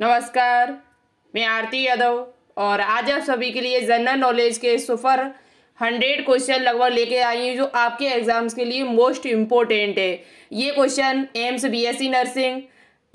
नमस्कार मैं आरती यादव और आज आप सभी के लिए जनरल नॉलेज के सुपर हंड्रेड क्वेश्चन लगभग लेके आई हूँ जो आपके एग्जाम्स के लिए मोस्ट इम्पोर्टेंट है ये question AIIMS BSc nursing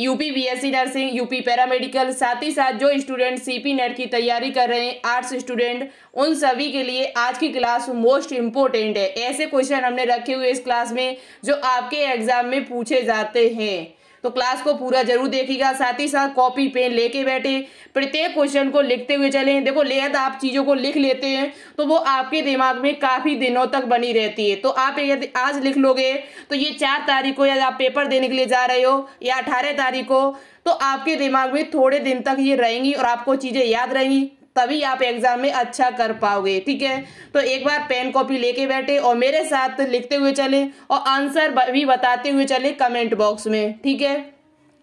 UP BSc nursing UP paramedical साथ ही साथ जो स्टूडेंट सीपी नेट की तैयारी कर रहे हैं आर्ट्स स्टूडेंट उन सभी के लिए आज की क्लास मोस्ट इम्पोर्टेंट है ऐसे क्वेश्चन हमने रखे हुए इस क्लास में जो आपके एग्जाम में पूछे जाते हैं तो क्लास को पूरा जरूर देखिएगा साथ ही साथ कॉपी पेन लेके बैठे प्रत्येक क्वेश्चन को लिखते हुए चले देखो लेयद आप चीज़ों को लिख लेते हैं तो वो आपके दिमाग में काफ़ी दिनों तक बनी रहती है तो आप यदि आज लिख लोगे तो ये चार तारीख को यदि आप पेपर देने के लिए जा रहे हो या अठारह तारीख को तो आपके दिमाग में थोड़े दिन तक ये रहेंगी और आपको चीज़ें याद रहेंगी तभी आप एग्जाम में अच्छा कर पाओगे ठीक है तो एक बार पेन कॉपी लेके बैठे और मेरे साथ लिखते हुए चले और आंसर भी बताते हुए चले कमेंट बॉक्स में ठीक है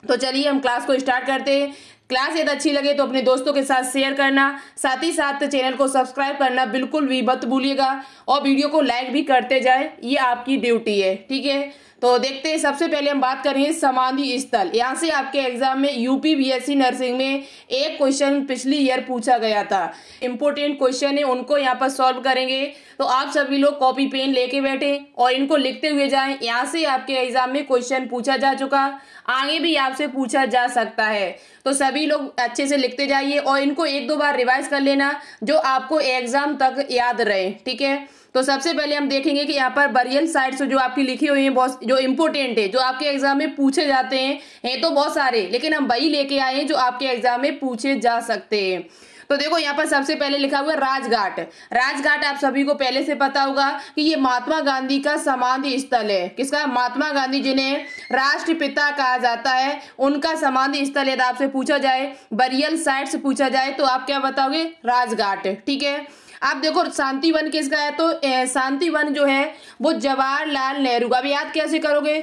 तो चलिए हम क्लास को स्टार्ट करते हैं क्लास यदि अच्छी लगे तो अपने दोस्तों के साथ शेयर करना साथ ही साथ चैनल को सब्सक्राइब करना बिल्कुल भी मत भूलिएगा और वीडियो को लाइक भी करते जाए ये आपकी ड्यूटी है ठीक है तो देखते हैं सबसे पहले हम बात करेंगे समाधि स्थल यहाँ से आपके एग्जाम में यूपी बीएससी नर्सिंग में एक क्वेश्चन पिछली ईयर पूछा गया था इंपॉर्टेंट क्वेश्चन है उनको यहाँ पर सॉल्व करेंगे तो आप सभी लोग कॉपी पेन लेके बैठे और इनको लिखते हुए जाएं यहाँ से आपके एग्जाम में क्वेश्चन पूछा जा चुका आगे भी आपसे पूछा जा सकता है तो सभी लोग अच्छे से लिखते जाइए और इनको एक दो बार रिवाइज कर लेना जो आपको एग्जाम तक याद रहे ठीक है तो सबसे पहले हम देखेंगे कि यहाँ पर बरियल साइट्स जो आपकी लिखी हुई है बहुत जो इंपॉर्टेंट है जो आपके एग्जाम में पूछे जाते हैं हैं तो बहुत सारे लेकिन हम वही लेके आए हैं जो आपके एग्जाम में पूछे जा सकते हैं तो देखो यहाँ पर सबसे पहले लिखा हुआ है राजघाट राजघाट आप सभी को पहले से पता होगा कि ये महात्मा गांधी का समाधि स्थल है किसका महात्मा गांधी जिन्हें राष्ट्रपिता कहा जाता है उनका समाधि स्थल यदि आपसे पूछा जाए बरियल साइड से पूछा जाए तो आप क्या बताओगे राजघाट ठीक है आप देखो शांति वन किसका है तो शांति वन जो है वो जवाहरलाल नेहरू का अब याद कैसे करोगे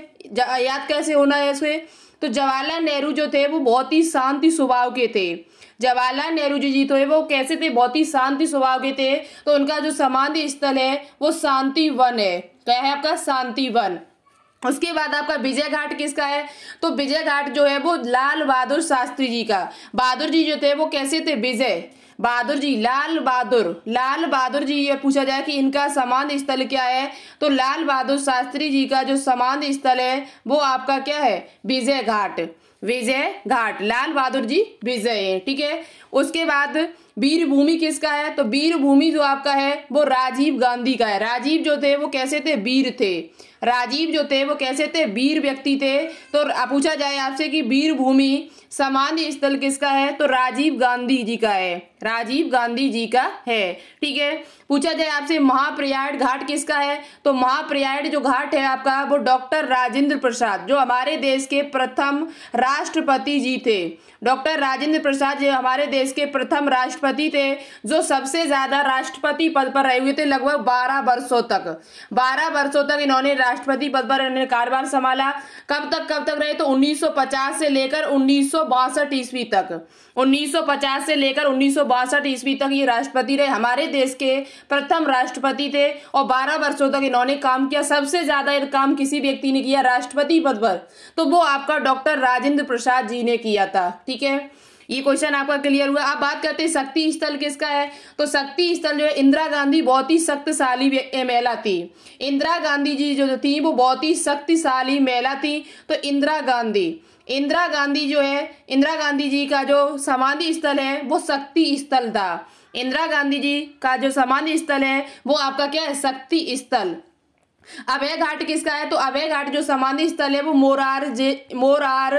याद कैसे होना है इसे तो जवाहरलाल नेहरू जो थे वो बहुत ही शांति स्वभाव के थे जवाहरलाल नेहरू जी जी थे वो कैसे थे बहुत ही शांति स्वभाव के थे तो उनका जो समाधि स्थल है वो शांति वन है क्या है आपका शांति वन उसके बाद आपका विजय घाट किसका है तो विजय घाट जो है वो लाल बहादुर शास्त्री जी का बहादुर जी जो थे वो कैसे थे विजय बहादुर जी लाल बहादुर लाल बहादुर जी ये पूछा जाए कि इनका समान स्थल क्या है तो लाल बहादुर शास्त्री जी का जो समान स्थल है वो आपका क्या है विजय घाट विजय घाट लाल बहादुर जी विजय है ठीक है उसके बाद वीर भूमि किसका है तो वीर भूमि जो आपका है वो राजीव गांधी का है राजीव जो थे वो कैसे थे वीर थे राजीव जो थे वो कैसे थे वीर व्यक्ति थे तो पूछा जाए आपसे कि वीर भूमि समाधि स्थल किसका है तो राजीव गांधी जी का है राजीव गांधी जी का है ठीक है पूछा जाए आपसे महाप्रयाड घाट किसका है तो महाप्रयाड जो घाट है आपका वो डॉक्टर राजेंद्र प्रसाद जो हमारे देश के प्रथम राष्ट्रपति जी थे डॉक्टर राजेंद्र प्रसाद जो हमारे देश के प्रथम राष्ट्रपति थे जो सबसे ज्यादा राष्ट्रपति पद पर रहे हुए थे लगभग बारह वर्षों तक बारह वर्षों तक इन्होंने राष्ट्रपति पद पर कारोबार संभाला कब तक कब तक रहे तो उन्नीस से लेकर उन्नीस 1962 ईस्वी तक 1950 से लेकर 1962 ईस्वी तक ये राष्ट्रपति रहे हमारे देश के प्रथम राष्ट्रपति थे और 12 वर्षों तक इन्होंने काम किया सबसे ज़्यादा काम किसी व्यक्ति ने किया राष्ट्रपति पद पर तो वो आपका डॉक्टर राजेंद्र प्रसाद जी ने किया था ठीक है ये क्वेश्चन आपका क्लियर हुआ आप बात करते हैं शक्ति स्थल किसका है तो शक्ति स्थल जो है इंदिरा गांधी बहुत ही शक्तिशाली महिला थी इंदिरा गांधी जी जो थी वो बहुत ही शक्तिशाली महिला थी तो इंदिरा गांधी इंदिरा गांधी जो है इंदिरा गांधी जी का जो समाधि स्थल है वो शक्ति स्थल था इंदिरा गांधी जी का जो समाधि स्थल है वो आपका क्या है शक्ति स्थल अभय घाट किसका है तो अभय घाट जो समाधि स्थल है वो मोरार जे मोरार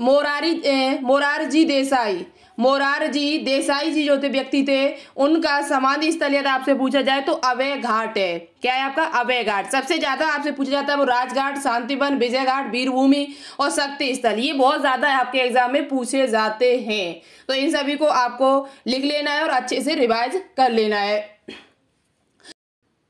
मोरारी मोरार मोरारजी देसाई मोरारजी देसाई जी जो थे व्यक्ति थे उनका समाधि स्थल यदि आपसे पूछा जाए तो अवय घाट है क्या है आपका अवय घाट सबसे ज्यादा आपसे पूछा जाता है वो राजघाट शांतिवन विजय घाट वीरभूमि और शक्ति स्थल ये बहुत ज्यादा आपके एग्जाम में पूछे जाते हैं तो इन सभी को आपको लिख लेना है और अच्छे से रिवाइज कर लेना है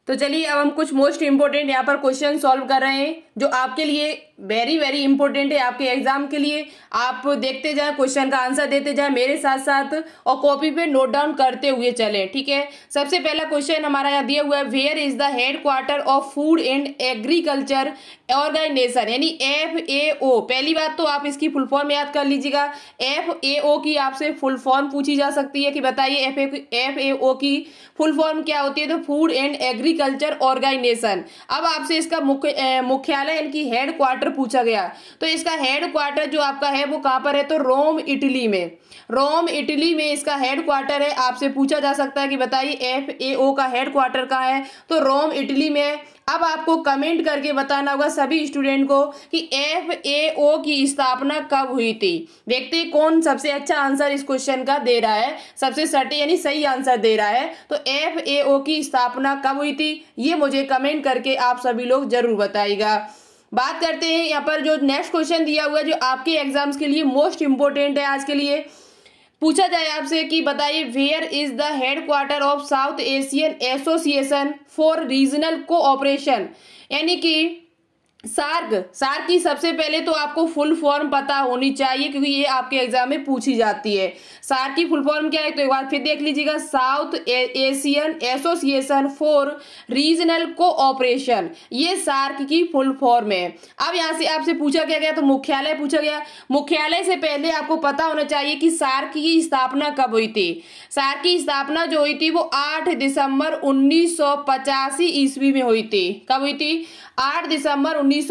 तो चलिए अब हम कुछ मोस्ट इंपोर्टेंट यहाँ पर क्वेश्चन सॉल्व कर रहे हैं जो आपके लिए वेरी वेरी इंपॉर्टेंट है आपके एग्जाम के लिए आप देखते जाए क्वेश्चन का आंसर देते जाए मेरे साथ साथ और कॉपी पे नोट डाउन करते हुए चले ठीक है सबसे पहला क्वेश्चन हमारा यहाँ दिया हुआ है where is the headquarter of Food and Agriculture Organization F A O ओ पहली बात तो आप इसकी फुल फॉर्म याद कर लीजिएगा एफ ए ओ की आपसे फुल फॉर्म पूछी जा सकती है कि बताइए एफ ए ओ की फुल फॉर्म क्या होती है तो फूड एंड एग्रीकल्चर ऑर्गेनाइजेशन अब आपसे इसका मुख्य मुख्यालय ना इनकी हेड क्वार्टर पूछा गया तो इसका हेड क्वार्टर जो आपका है वो कहाँ पर है तो रोम इटली में रोम इटली में इसका हेड क्वार्टर है आपसे पूछा जा सकता है कि बताइए एफ ए ओ का हेड क्वार्टर कहाँ है तो रोम इटली में अब आपको कमेंट करके बताना होगा सभी स्टूडेंट को कि एफ ए ओ की स्थापना कब हुई थी देखते कौन सबसे अच्छा आंसर इस क्वेश्चन का दे रहा है सबसे सटे यानी सही आंसर दे रहा है तो एफ ए ओ की स्थापना कब हुई थी ये मुझे कमेंट करके आप सभी लोग जरूर बताएगा बात करते हैं यहाँ पर जो नेक्स्ट क्वेश्चन दिया हुआ है जो आपके एग्जाम्स के लिए मोस्ट इंपॉर्टेंट है आज के लिए पूछा जाए आपसे कि बताइए where is the headquarter of South Asian Association for Regional Cooperation यानी कि सार्ग सार्ग की सबसे पहले तो आपको फुल फॉर्म पता होनी चाहिए क्योंकि ये आपके एग्जाम में पूछी जाती है सार्क की फुल फॉर्म क्या है तो एक बार फिर देख लीजिएगा South Asian Association for Regional Cooperation ये सार्क की फुल फॉर्म है अब यहाँ से आपसे पूछा क्या गया तो मुख्यालय पूछा गया मुख्यालय से पहले आपको पता होना चाहिए कि सार्क की स्थापना कब हुई थी सार्क की स्थापना जो हुई थी वो आठ दिसंबर उन्नीस ईस्वी में हुई थी कब हुई थी आठ दिसंबर उन्नीस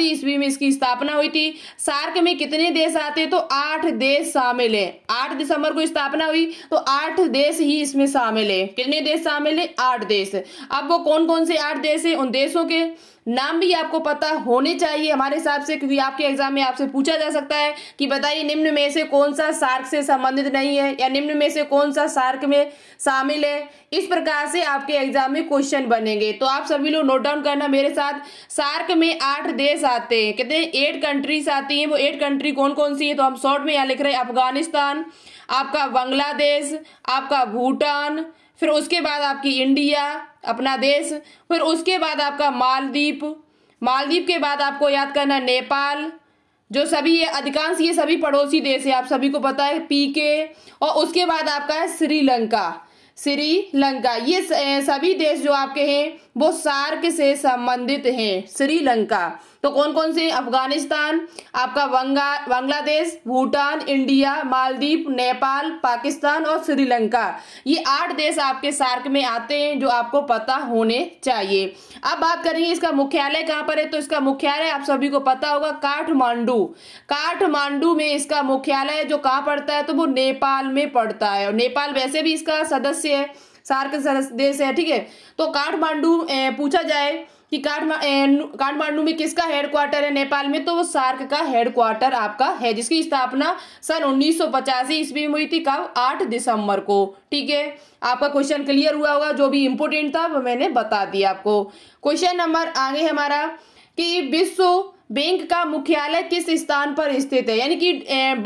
ईस्वी में इसकी स्थापना हुई थी सार्क में कितने देश आते तो आठ देश शामिल है आठ दिसंबर को स्थापना हुई तो आठ देश ही इसमें शामिल है कितने देश शामिल है आठ देश अब वो कौन कौन से आठ देश है उन देशों के नाम भी आपको पता होने चाहिए हमारे हिसाब से क्योंकि आपके एग्जाम में आपसे पूछा जा सकता है कि बताइए निम्न में से कौन सा सार्क से संबंधित नहीं है या निम्न में से कौन सा सार्क में शामिल है इस प्रकार से आपके एग्जाम में क्वेश्चन बनेंगे तो आप सभी लोग नोट डाउन करना मेरे साथ सार्क में आठ देश आते हैं कहते हैं एट कंट्रीज आती हैं वो एट कंट्री कौन कौन सी है तो हम शॉर्ट में यहाँ लिख रहे हैं अफगानिस्तान आपका बांग्लादेश आपका भूटान फिर उसके बाद आपकी इंडिया अपना देश फिर उसके बाद आपका मालदीप मालदीप के बाद आपको याद करना नेपाल जो सभी ये अधिकांश ये सभी पड़ोसी देश है आप सभी को पता है पी के और उसके बाद आपका है श्रीलंका श्रीलंका ये सभी देश जो आपके हैं वो सार्क से संबंधित हैं श्रीलंका तो कौन कौन से अफगानिस्तान आपका बंगा बांग्लादेश भूटान इंडिया मालदीप नेपाल पाकिस्तान और श्रीलंका ये आठ देश आपके सार्क में आते हैं जो आपको पता होने चाहिए अब बात करेंगे इसका मुख्यालय कहाँ पर है तो इसका मुख्यालय आप सभी को पता होगा काठमांडू काठमांडू में इसका मुख्यालय जो कहाँ पड़ता है तो वो नेपाल में पड़ता है और नेपाल वैसे भी इसका सदस्य है सार्क सदस्य देश है ठीक है तो काठमांडू पूछा जाए कि काठमांडू में किसका हेडक्वार्टर है नेपाल में तो वो सार्क का हेडक्वार्टर आपका है जिसकी स्थापना सन उन्नीस ईस्वी में हुई थी कब आठ दिसंबर को ठीक है आपका क्वेश्चन क्लियर हुआ होगा जो भी इम्पोर्टेंट था वो मैंने बता दिया आपको क्वेश्चन नंबर आगे हमारा कि विश्व बैंक का मुख्यालय किस स्थान पर स्थित है यानी कि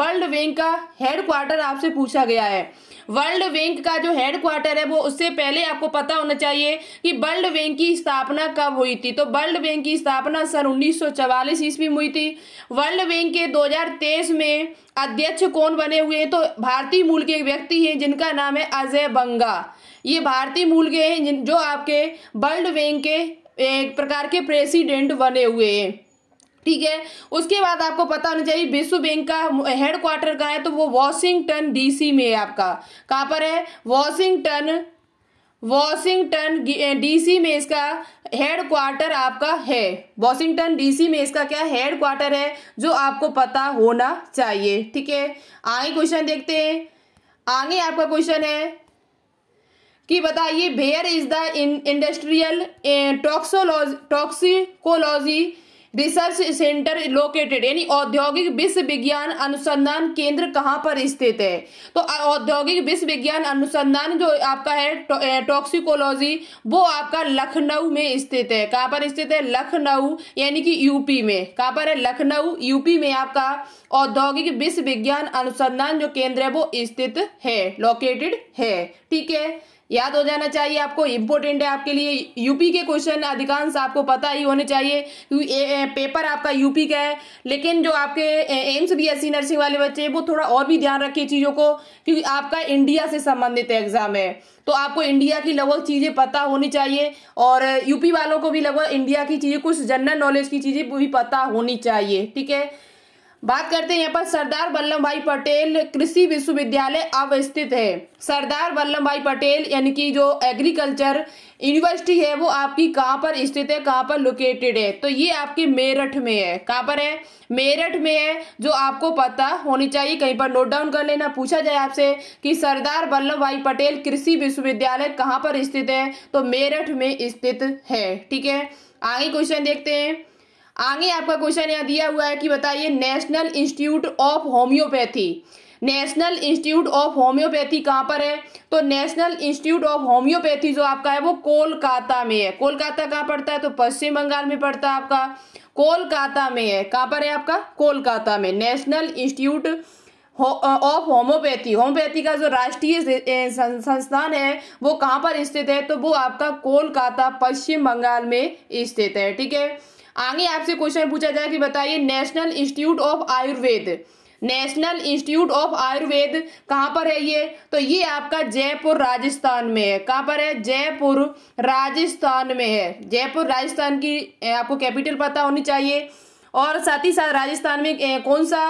वर्ल्ड बैंक का हेडक्वार्टर आपसे पूछा गया है वर्ल्ड बैंक का जो हेड क्वार्टर है वो उससे पहले आपको पता होना चाहिए कि वर्ल्ड बैंक की स्थापना कब हुई थी तो वर्ल्ड बैंक की स्थापना सन उन्नीस सौ ईस्वी में हुई थी वर्ल्ड बैंक के 2023 में अध्यक्ष कौन बने हुए हैं तो भारतीय मूल के व्यक्ति हैं जिनका नाम है अजय बंगा ये भारतीय मूल के हैं जो आपके वर्ल्ड बैंक के एक प्रकार के प्रेसिडेंट बने हुए हैं ठीक है उसके बाद आपको पता होना चाहिए विश्व बैंक का हेड क्वार्टर कहाँ है तो वो वॉशिंगटन डीसी में है आपका कहाँ पर है वॉशिंगटन वॉशिंगटन डीसी में इसका हेड क्वार्टर आपका है वॉशिंगटन डीसी में इसका क्या हेड क्वार्टर है जो आपको पता होना चाहिए ठीक है आगे क्वेश्चन देखते हैं आगे आपका क्वेश्चन है कि बताइए where is the industrial toxology toxicology research centre located यानी औद्योगिक विश्वविज्ञान अनुसंधान केंद्र कहाँ पर स्थित है तो औद्योगिक विश्वविज्ञान अनुसंधान जो आपका है टॉक्सिकोलॉजी वो आपका लखनऊ में स्थित है कहाँ पर स्थित है लखनऊ यानी कि यूपी में कहाँ पर है लखनऊ यूपी में आपका औद्योगिक विश्वविज्ञान अनुसंधान जो केंद्र है वो स्थित है लोकेटेड है ठीक है याद हो जाना चाहिए आपको इम्पोर्टेंट है आपके लिए यूपी के क्वेश्चन अधिकांश आपको पता ही होने चाहिए पेपर आपका यूपी का है लेकिन जो आपके एम्स बी एस नर्सिंग वाले बच्चे हैं वो थोड़ा और भी ध्यान रखिए चीज़ों को क्योंकि आपका इंडिया से संबंधित एग्जाम है तो आपको इंडिया की लगभग चीज़ें पता होनी चाहिए और यूपी वालों को भी लगभग इंडिया की चीज़ें कुछ जनरल नॉलेज की चीज़ें भी पता होनी चाहिए ठीक है बात करते हैं यहाँ पर सरदार वल्लभ भाई पटेल कृषि विश्वविद्यालय अवस्थित है सरदार वल्लभ भाई पटेल यानी कि जो एग्रीकल्चर यूनिवर्सिटी है वो आपकी कहाँ पर स्थित है कहाँ पर लोकेटेड है तो ये आपके मेरठ में है कहाँ पर है मेरठ में है जो आपको पता होनी चाहिए कहीं पर नोट डाउन कर लेना पूछा जाए आपसे कि सरदार वल्लभ भाई पटेल कृषि विश्वविद्यालय कहाँ पर स्थित है तो मेरठ में स्थित है ठीक है आगे क्वेश्चन देखते हैं आगे आपका क्वेश्चन यहाँ दिया हुआ है कि बताइए National Institute of Homoeopathy National Institute of Homoeopathy कहाँ पर है तो नेशनल इंस्टीट्यूट ऑफ होम्योपैथी जो आपका है वो कोलकाता में है कोलकाता कहाँ पड़ता है तो पश्चिम बंगाल में पड़ता है आपका कोलकाता में है कहाँ पर है आपका कोलकाता में National Institute of Homoeopathy homoeopathy का जो राष्ट्रीय संस्थान है वो कहाँ पर स्थित है तो वो आपका कोलकाता पश्चिम बंगाल में स्थित है ठीक है आगे आपसे क्वेश्चन पूछा जाए कि बताइए National Institute of Ayurveda National Institute of Ayurveda कहाँ पर है ये तो ये आपका जयपुर राजस्थान में है कहाँ पर है जयपुर राजस्थान में है जयपुर राजस्थान की आपको कैपिटल पता होनी चाहिए और साथ ही साथ राजस्थान में कौन सा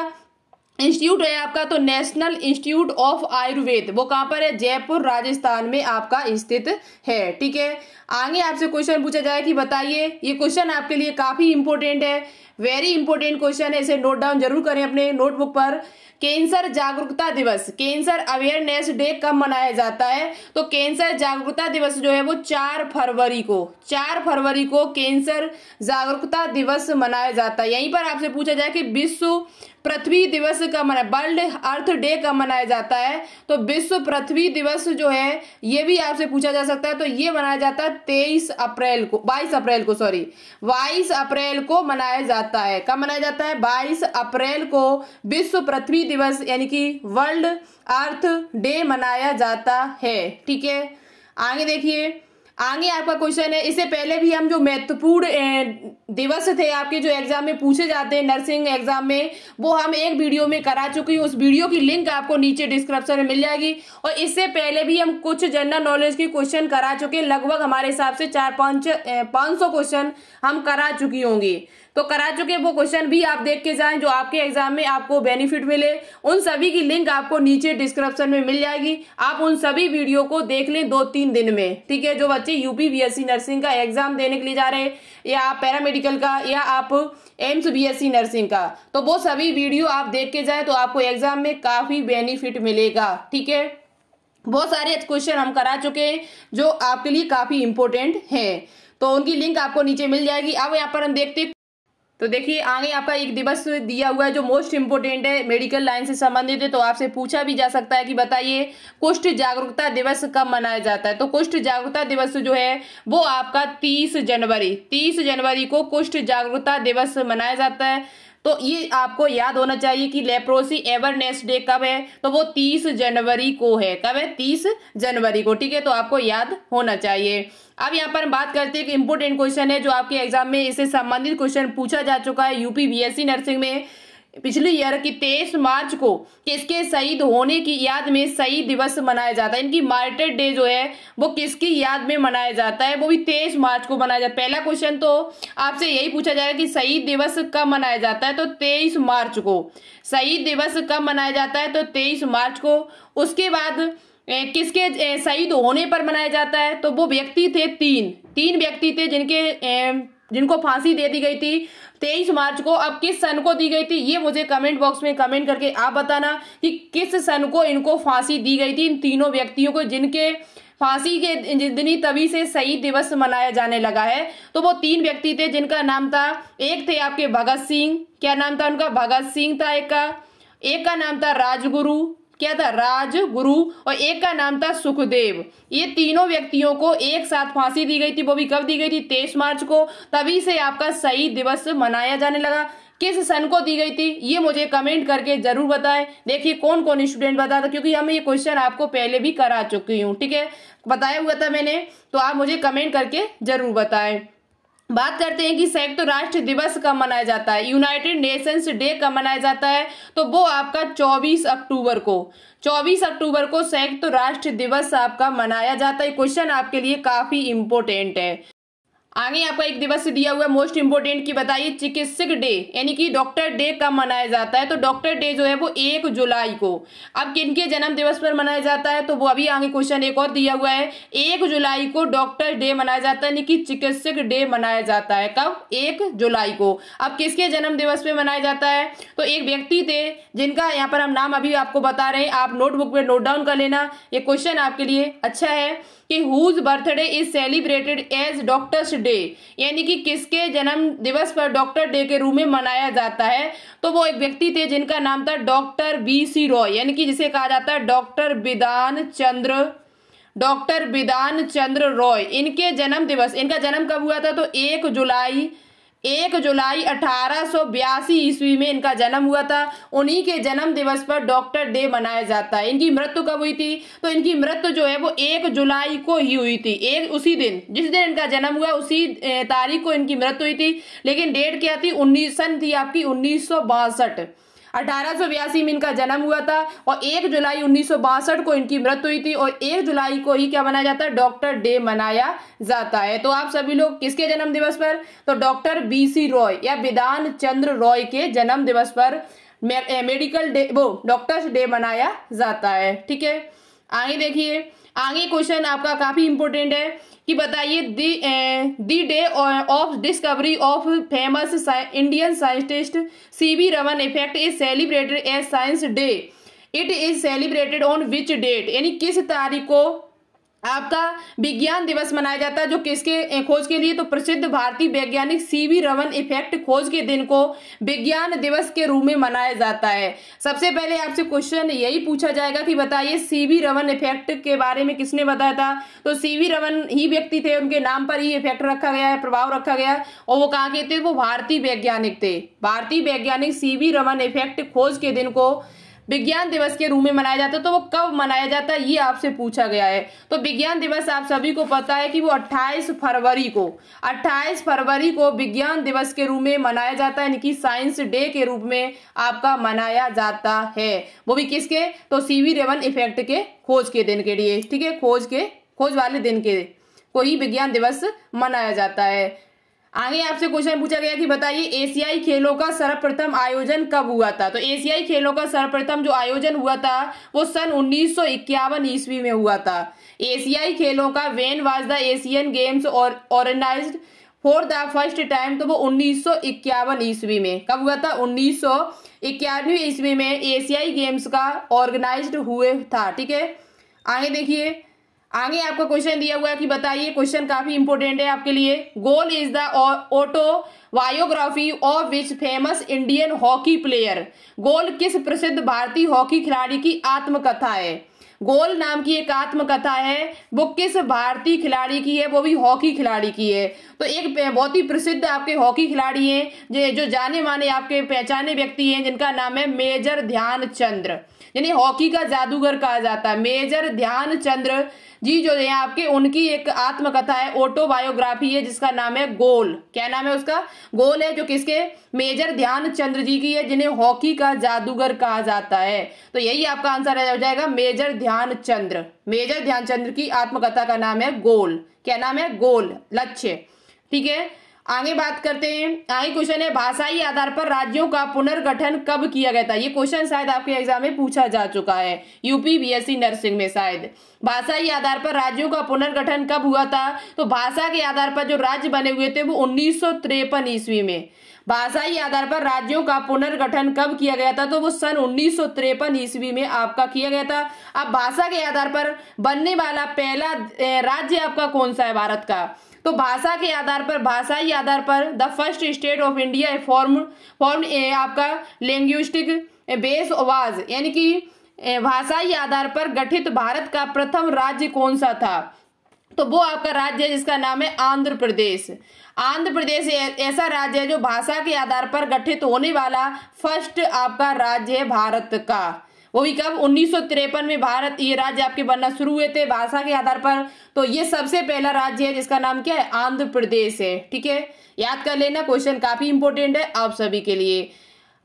इंस्टीट्यूट है आपका तो नेशनल इंस्टीट्यूट ऑफ आयुर्वेद वो कहाँ पर है जयपुर राजस्थान में आपका स्थित है ठीक है आगे आपसे क्वेश्चन पूछा जाए कि बताइए ये क्वेश्चन आपके लिए काफ़ी इंपॉर्टेंट है वेरी इंपॉर्टेंट क्वेश्चन है इसे नोट डाउन जरूर करें अपने नोटबुक पर कैंसर जागरूकता दिवस कैंसर अवेयरनेस डे कब मनाया जाता है तो कैंसर जागरूकता दिवस जो है वो चार फरवरी को चार फरवरी को कैंसर जागरूकता दिवस मनाया जाता है यहीं पर आपसे पूछा जाए कि विश्व पृथ्वी दिवस का मना वर्ल्ड अर्थ डे का मनाया जाता है तो विश्व पृथ्वी दिवस जो है ये भी आपसे पूछा जा सकता है तो ये मनाया जाता है तेईस अप्रैल को बाईस अप्रैल को सॉरी बाईस अप्रैल को मनाया जाता है कब मनाया जाता है बाईस अप्रैल को विश्व पृथ्वी दिवस यानी कि वर्ल्ड अर्थ डे मनाया जाता है ठीक है आगे देखिए आगे आपका क्वेश्चन है इससे पहले भी हम जो महत्वपूर्ण दिवस थे आपके जो एग्जाम में पूछे जाते हैं नर्सिंग एग्जाम में वो हम एक वीडियो में करा चुके हैं उस वीडियो की लिंक आपको नीचे डिस्क्रिप्शन में मिल जाएगी और इससे पहले भी हम कुछ जनरल नॉलेज के क्वेश्चन करा चुके हैं लगभग हमारे हिसाब से चार पाँच पाँच सौ क्वेश्चन हम करा चुकी होंगी तो करा चुके वो क्वेश्चन भी आप देख के जाएं जो आपके एग्जाम में आपको बेनिफिट मिले उन सभी की लिंक आपको नीचे डिस्क्रिप्शन में मिल जाएगी आप उन सभी वीडियो को देख लें दो तीन दिन में ठीक है जो बच्चे यूपी बी नर्सिंग का एग्जाम देने के लिए जा रहे हैं या आप पैरामेडिकल का या आप एम्स बी नर्सिंग का तो वो सभी वीडियो आप देख के जाए तो आपको एग्जाम में काफी बेनिफिट मिलेगा ठीक है बहुत सारे क्वेश्चन हम करा चुके हैं जो आपके लिए काफी इंपॉर्टेंट हैं तो उनकी लिंक आपको नीचे मिल जाएगी अब यहाँ पर हम देखते तो देखिए आगे आपका एक दिवस दिया हुआ है जो मोस्ट इंपोर्टेंट है मेडिकल लाइन से संबंधित है तो आपसे पूछा भी जा सकता है कि बताइए कुष्ठ जागरूकता दिवस कब मनाया जाता है तो कुष्ठ जागरूकता दिवस जो है वो आपका तीस जनवरी तीस जनवरी को कुष्ठ जागरूकता दिवस मनाया जाता है तो ये आपको याद होना चाहिए कि लेप्रोसी एवरनेस डे कब है तो वो तीस जनवरी को है कब है तीस जनवरी को ठीक है तो आपको याद होना चाहिए अब यहाँ पर हम बात करते हैं कि इंपोर्टेंट क्वेश्चन है जो आपके एग्जाम में इससे संबंधित क्वेश्चन पूछा जा चुका है यूपी बी नर्सिंग में पिछले ईयर की तेईस मार्च को किसके शहीद होने की याद में शहीद दिवस मनाया जाता है इनकी मार्टर डे जो है वो किसकी याद में मनाया जाता है वो भी तेईस मार्च को मनाया जाता है पहला क्वेश्चन तो आपसे यही पूछा जाएगा कि शहीद दिवस कब मनाया जाता है तो तेईस मार्च को शहीद दिवस कब मनाया जाता है तो तेईस मार्च को उसके बाद किसके शहीद होने पर मनाया जाता है तो वो व्यक्ति थे तीन तीन व्यक्ति थे जिनके जिनको फांसी दे दी गई थी तेईस मार्च को अब किस सन को दी गई थी ये मुझे कमेंट बॉक्स में कमेंट करके आप बताना कि किस सन को इनको फांसी दी गई थी इन तीनों व्यक्तियों को जिनके फांसी के जिंदगी तभी से शहीद दिवस मनाया जाने लगा है तो वो तीन व्यक्ति थे जिनका नाम था एक थे आपके भगत सिंह क्या नाम था उनका भगत सिंह था एक का एक का नाम था राजगुरु क्या था राज गुरु और एक का नाम था सुखदेव ये तीनों व्यक्तियों को एक साथ फांसी दी गई थी वो भी कब दी गई थी तेईस मार्च को तभी से आपका सही दिवस मनाया जाने लगा किस सन को दी गई थी ये मुझे कमेंट करके जरूर बताएं देखिए कौन कौन स्टूडेंट बता था क्योंकि हम ये क्वेश्चन आपको पहले भी करा चुकी हूँ ठीक है बताया हुआ था मैंने तो आप मुझे कमेंट करके जरूर बताएं बात करते हैं कि संयुक्त तो राष्ट्र दिवस कब मनाया जाता है यूनाइटेड नेशंस डे कब मनाया जाता है तो वो आपका 24 अक्टूबर को 24 अक्टूबर को संयुक्त तो राष्ट्र दिवस आपका मनाया जाता है क्वेश्चन आपके लिए काफी इंपोर्टेंट है आगे आपका एक दिवस दिया हुआ मोस्ट इंपोर्टेंट की बताइए चिकित्सक डे यानी कि डॉक्टर डे कब मनाया जाता है तो डॉक्टर डे जो है वो एक जुलाई को अब किनके जन्म दिवस पर मनाया जाता है तो वो अभी आगे क्वेश्चन एक और दिया हुआ है एक जुलाई को डॉक्टर डे मनाया जाता है यानी कि चिकित्सक डे मनाया जाता है कब एक जुलाई को अब किसके जन्म दिवस पर मनाया जाता है तो एक व्यक्ति थे जिनका यहाँ पर हम नाम अभी आपको बता रहे हैं आप नोटबुक में नोट डाउन कर लेना ये क्वेश्चन आपके लिए अच्छा है कि whose birthday is celebrated as Doctors' Day यानी कि किसके जन्म दिवस पर डॉक्टर डे के रूप में मनाया जाता है तो वो एक व्यक्ति थे जिनका नाम था डॉक्टर बी सी रॉय यानी कि जिसे कहा जाता है डॉक्टर विदान चंद्र डॉक्टर विदान चंद्र रॉय इनके जन्म दिवस इनका जन्म कब हुआ था तो एक जुलाई एक जुलाई अठारह ईस्वी में इनका जन्म हुआ था उन्हीं के जन्म दिवस पर डॉक्टर डे मनाया जाता है इनकी मृत्यु कब हुई थी तो इनकी मृत्यु जो है वो एक जुलाई को ही हुई थी एक उसी दिन जिस दिन इनका जन्म हुआ उसी तारीख को इनकी मृत्यु हुई थी लेकिन डेट क्या थी उन्नीस सन थी आपकी उन्नीस अठारह में इनका जन्म हुआ था और एक जुलाई उन्नीस को इनकी मृत्यु हुई थी और एक जुलाई को ही क्या मनाया जाता है डॉक्टर डे मनाया जाता है तो आप सभी लोग किसके जन्म दिवस पर तो डॉक्टर बी सी रॉय या विदान चंद्र रॉय के जन्म दिवस पर मेडिकल डे वो डॉक्टर्स डे मनाया जाता है ठीक है आगे देखिए आगे क्वेश्चन आपका काफी इंपॉर्टेंट है कि बताइए the day of discovery of famous Indian scientist C V Raman effect is celebrated as science day it is celebrated on which date यानी किस तारीख को आपका विज्ञान दिवस मनाया जाता है जो किसके खोज के लिए तो प्रसिद्ध भारतीय वैज्ञानिक सीवी रमन इफेक्ट खोज के दिन को विज्ञान दिवस के रूप में मनाया जाता है सबसे पहले आपसे क्वेश्चन यही पूछा जाएगा कि बताइए सीवी रमन इफेक्ट के बारे में किसने बताया था तो सीवी रमन ही व्यक्ति थे उनके नाम पर ही इफेक्ट रखा गया है प्रभाव रखा गया और वो कहाँ के थे वो भारतीय वैज्ञानिक थे भारतीय वैज्ञानिक सीवी रमन इफेक्ट खोज के दिन को विज्ञान दिवस के रूप में मनाया जाता है तो वो कब मनाया जाता है ये आपसे पूछा गया है तो विज्ञान दिवस आप सभी को पता है कि वो 28 फरवरी को 28 फरवरी को विज्ञान दिवस के रूप में मनाया जाता है यानी कि साइंस डे के रूप में आपका मनाया जाता है वो भी किसके तो सीवी रेवन इफेक्ट के खोज के दिन के लिए ठीक है खोज के खोज वाले दिन के कोई विज्ञान दिवस मनाया जाता है आगे आपसे क्वेश्चन पूछा गया कि बताइए एशियाई खेलों का सर्वप्रथम आयोजन कब हुआ था तो एशियाई खेलों का सर्वप्रथम जो आयोजन हुआ था वो सन उन्नीस ईस्वी में हुआ था एशियाई खेलों का when was the Asian Games और फॉर द फर्स्ट टाइम तो वो उन्नीस ईस्वी में कब हुआ था उन्नीस ईस्वी में एशियाई गेम्स का ऑर्गेनाइज हुए था ठीक है आगे देखिए आगे आपको क्वेश्चन दिया हुआ है कि बताइए क्वेश्चन काफी इंपोर्टेंट है आपके लिए Goal is the autobiography of which famous Indian hockey player Goal किस प्रसिद्ध भारतीय हॉकी खिलाड़ी की आत्मकथा है गोल नाम की एक आत्मकथा है वो किस भारतीय खिलाड़ी की है वो भी हॉकी खिलाड़ी की है तो एक बहुत ही प्रसिद्ध आपके हॉकी खिलाड़ी हैं जो जाने माने आपके पहचाने व्यक्ति हैं जिनका नाम है मेजर ध्यानचंद्र यानी हॉकी का जादूगर कहा जाता है मेजर ध्यानचंद्र जी जो है आपके उनकी एक आत्मकथा है ऑटोबायोग्राफी है जिसका नाम है गोल क्या नाम है उसका गोल है जो किसके मेजर ध्यानचंद्र जी की है जिन्हें हॉकी का जादूगर कहा जाता है तो यही आपका आंसर हो जाएगा मेजर ध्यानचंद्र मेजर ध्यानचंद्र की आत्मकथा का नाम है गोल क्या नाम है गोल लक्ष्य ठीक है आगे बात करते हैं आगे क्वेश्चन है भाषाई आधार पर राज्यों का पुनर्गठन कब किया गया था ये क्वेश्चन शायद आपके एग्जाम में पूछा जा चुका है यूपी बीएससी नर्सिंग में शायद भाषाई आधार पर राज्यों का पुनर्गठन कब हुआ था तो भाषा के आधार पर जो राज्य बने हुए थे वो उन्नीस ईस्वी में भाषाई आधार पर राज्यों का पुनर्गठन कब किया गया था तो वो सन उन्नीस ईस्वी में आपका किया गया था अब भाषा के आधार पर बनने वाला पहला राज्य आपका कौन सा है भारत का तो भाषा के आधार पर भाषाई आधार पर the first state of India form form आपका लैंग्विस्टिक बेस आवाज यानी कि भाषाई आधार पर गठित भारत का प्रथम राज्य कौन सा था तो वो आपका राज्य है जिसका नाम है आंध्र प्रदेश आंध्र प्रदेश ऐसा राज्य है जो भाषा के आधार पर गठित होने वाला फर्स्ट आपका राज्य है भारत का वो भी कब उन्नीस में भारत ये राज्य आपके बनना शुरू हुए थे भाषा के आधार पर तो ये सबसे पहला राज्य है जिसका नाम क्या है आंध्र प्रदेश है ठीक है याद कर लेना क्वेश्चन काफी इंपोर्टेंट है आप सभी के लिए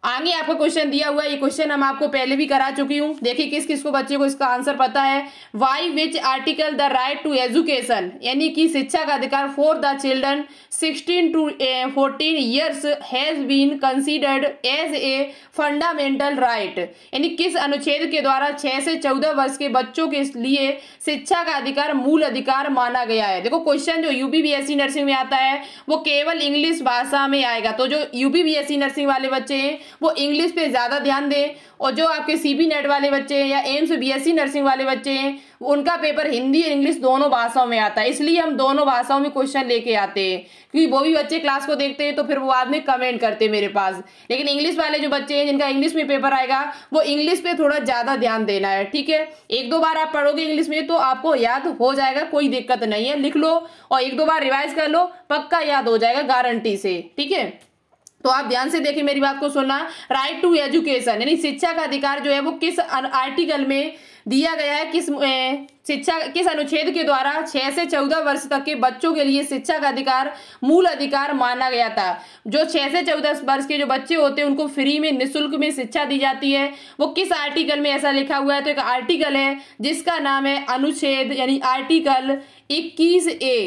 आगे आपको क्वेश्चन दिया हुआ है ये क्वेश्चन हम आपको पहले भी करा चुकी हूँ देखिए किस किस को बच्चे को इसका आंसर पता है why which article the right to education यानी कि शिक्षा का अधिकार for the children 16 to 14 years has been considered as a fundamental right यानी किस अनुच्छेद के द्वारा 6 से 14 वर्ष के बच्चों के लिए शिक्षा का अधिकार मूल अधिकार माना गया है देखो क्वेश्चन जो यूपी नर्सिंग में आता है वो केवल इंग्लिश भाषा में आएगा तो जो यूपी बीएससी नर्सिंग वाले बच्चे हैं वो इंग्लिश पे ज़्यादा ध्यान दें और जो आपके सीबी नेट वाले बच्चे हैं या एम्स बीएससी नर्सिंग वाले बच्चे हैं उनका पेपर हिंदी और इंग्लिश दोनों भाषाओं में आता है इसलिए हम दोनों भाषाओं में क्वेश्चन लेके आते हैं क्योंकि वो भी बच्चे क्लास को देखते हैं तो फिर वो आदमी कमेंट करते हैं मेरे पास लेकिन इंग्लिश वाले जो बच्चे हैं जिनका इंग्लिश में पेपर आएगा वो इंग्लिश पे थोड़ा ज़्यादा ध्यान देना है ठीक है एक दो बार आप पढ़ोगे इंग्लिश में तो आपको याद हो जाएगा कोई दिक्कत नहीं है लिख लो और एक दो बार रिवाइज कर लो पक्का याद हो जाएगा गारंटी से ठीक है तो आप ध्यान से देखिए मेरी बात को सुनना राइट टू एजुकेशन यानी शिक्षा का अधिकार जो है वो किस आर्टिकल में दिया गया है किस शिक्षा किस अनुच्छेद के द्वारा छह से चौदह वर्ष तक के बच्चों के लिए शिक्षा का अधिकार मूल अधिकार माना गया था जो छह से चौदह वर्ष के जो बच्चे होते हैं उनको फ्री में निशुल्क में शिक्षा दी जाती है वो किस आर्टिकल में ऐसा लिखा हुआ है तो एक आर्टिकल है जिसका नाम है अनुच्छेद यानी आर्टिकल इक्कीस ए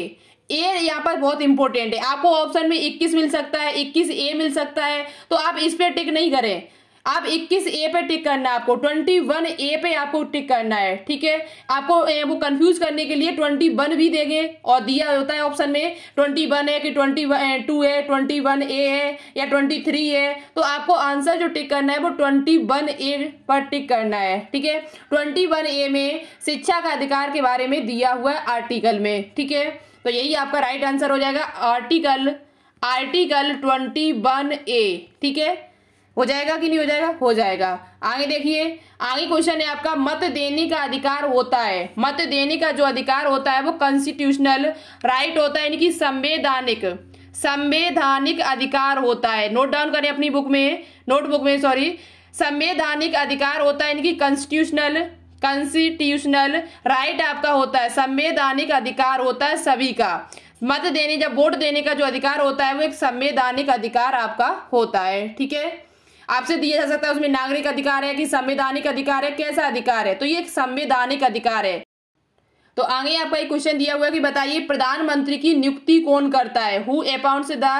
ए यहाँ पर बहुत इंपॉर्टेंट है आपको ऑप्शन में 21 मिल सकता है 21 ए मिल सकता है तो आप इस पर टिक नहीं करें आप 21 ए पे टिक करना है आपको 21 ए पे आपको टिक करना है ठीक है आपको वो कंफ्यूज करने के लिए 21 भी देंगे और दिया होता है ऑप्शन में 21 है कि 21 टू है 21 ए है या 23 है तो आपको आंसर जो टिक करना है वो 21 ए पर टिक करना है ठीक है 21 ए में शिक्षा का अधिकार के बारे में दिया हुआ है आर्टिकल में ठीक है तो यही आपका राइट आंसर हो जाएगा आर्टिकल आर्टिकल ट्वेंटी ए ठीक है हो जाएगा कि नहीं हो जाएगा हो जाएगा आगे देखिए आगे क्वेश्चन है आपका मत देने का अधिकार होता है मत देने का जो अधिकार होता है वो कॉन्स्टिट्यूशनल राइट होता है यानी कि संवैधानिक संवैधानिक अधिकार होता है नोट डाउन करें अपनी बुक में नोटबुक में सॉरी संवैधानिक अधिकार होता है यानी कि कॉन्स्टिट्यूशनल कॉन्स्टिट्यूशनल राइट आपका होता है संवैधानिक अधिकार होता है सभी का मत देने या वोट देने का जो अधिकार होता है वो एक संवैधानिक अधिकार आपका होता है ठीक है आपसे दिया जा सकता है उसमें नागरिक अधिकार है कि संवैधानिक अधिकार है कैसा अधिकार है तो ये एक संवैधानिक अधिकार है तो आगे आपका एक क्वेश्चन दिया हुआ है कि बताइए प्रधानमंत्री की नियुक्ति कौन करता है who appoint the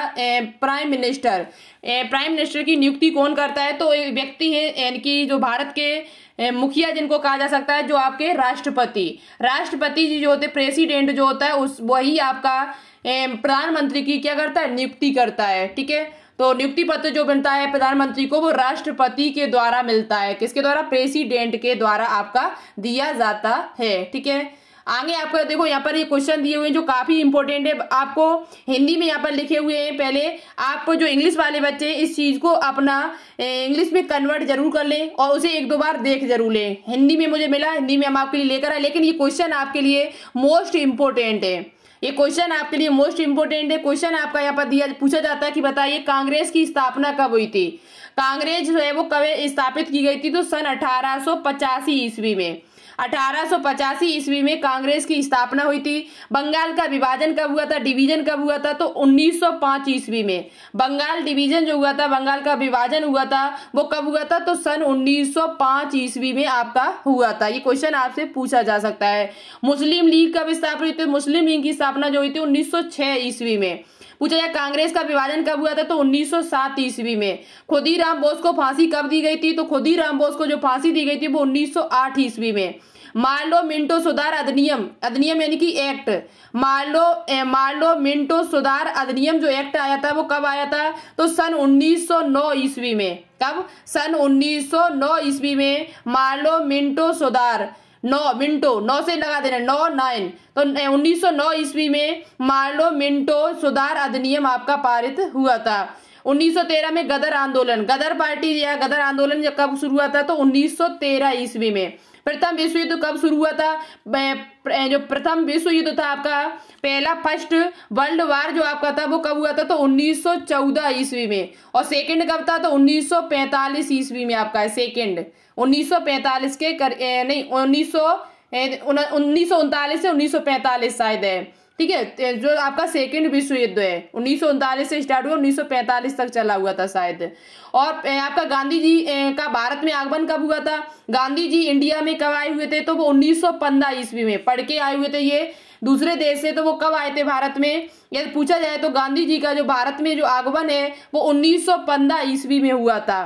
prime minister prime minister की नियुक्ति कौन करता है तो एक व्यक्ति है यानी कि जो भारत के मुखिया जिनको कहा जा सकता है जो आपके राष्ट्रपति राष्ट्रपति जी जो होते प्रेसिडेंट जो होता है उस वही आपका प्रधानमंत्री की क्या करता है नियुक्ति करता है ठीक है तो नियुक्ति पत्र जो बनता है प्रधानमंत्री को वो राष्ट्रपति के द्वारा मिलता है किसके द्वारा प्रेसिडेंट के द्वारा आपका दिया जाता है ठीक है आगे आपको देखो यहाँ पर ये क्वेश्चन दिए हुए हैं जो काफी इंपॉर्टेंट है आपको हिंदी में यहाँ पर लिखे हुए हैं पहले आप जो इंग्लिश वाले बच्चे हैं इस चीज को अपना इंग्लिश में कन्वर्ट जरूर कर लें और उसे एक दो बार देख जरूर लें हिंदी में मुझे मिला हिंदी में हम आपके लिए लेकर आए लेकिन ये क्वेश्चन आपके लिए मोस्ट इंपॉर्टेंट है ये क्वेश्चन आपके लिए मोस्ट इंपोर्टेंट है क्वेश्चन आपका यहाँ पर दिया पूछा जाता है कि बताइए कांग्रेस की स्थापना कब हुई थी कांग्रेस जो है वो कब स्थापित की गई थी तो सन अठारह ईस्वी में अठारह ईस्वी में कांग्रेस की स्थापना हुई थी बंगाल का विभाजन कब हुआ था डिवीजन कब हुआ था तो 1905 ईस्वी में बंगाल डिवीजन जो हुआ था बंगाल का विभाजन हुआ था वो कब हुआ था तो सन 1905 ईस्वी में आपका हुआ था ये क्वेश्चन आपसे पूछा जा सकता है मुस्लिम लीग कब स्थापना हुई थी मुस्लिम लीग की स्थापना जो हुई थी उन्नीस ईस्वी में पूछा जाए कांग्रेस का विभाजन कब हुआ था तो 1907 ईस्वी में राम बोस को फांसी कब दी गई थी तो खुदी राम बोस को जो फांसी दी गई थी वो 1908 ईस्वी में मार्लो मिंटो सुधार अधिनियम अधिनियम यानी कि एक्ट मार्लो मार्लो मिंटो सुधार अधिनियम जो एक्ट आया था वो कब आया था तो सन 1909 ईस्वी में कब सन 1909 ईस्वी में मार्लो मिंटो सुधार नौ मिंटो नौ से लगा देना नौ नाइन तो उन्नीस सौ नौ ईस्वी में मार्लो मिंटो सुधार अधिनियम आपका पारित हुआ था 1913 में गदर आंदोलन गदर पार्टी या गदर आंदोलन जब कब शुरू हुआ था तो 1913 ईस्वी में प्रथम विश्व युद्ध कब शुरू हुआ था जो प्रथम विश्व युद्ध था आपका पहला फर्स्ट वर्ल्ड वार जो आपका था वो कब हुआ था तो 1914 ईस्वी में और सेकंड कब था तो 1945 ईस्वी में आपका सेकंड 1945 के कर नहीं उन्नीस उन्नीस से उन्नीस शायद है ठीक है जो आपका सेकेंड विश्व युद्ध है उन्नीस से स्टार्ट हुआ उन्नीस तक चला हुआ था शायद और आपका गांधी जी का भारत में आगमन कब हुआ था गांधी जी इंडिया में कब आए हुए थे तो वो उन्नीस ईस्वी में पढ़ के आए हुए थे ये दूसरे देश से तो वो कब आए थे भारत में यदि पूछा जाए तो गांधी जी का जो भारत में जो आगमन है वो उन्नीस ईस्वी में हुआ था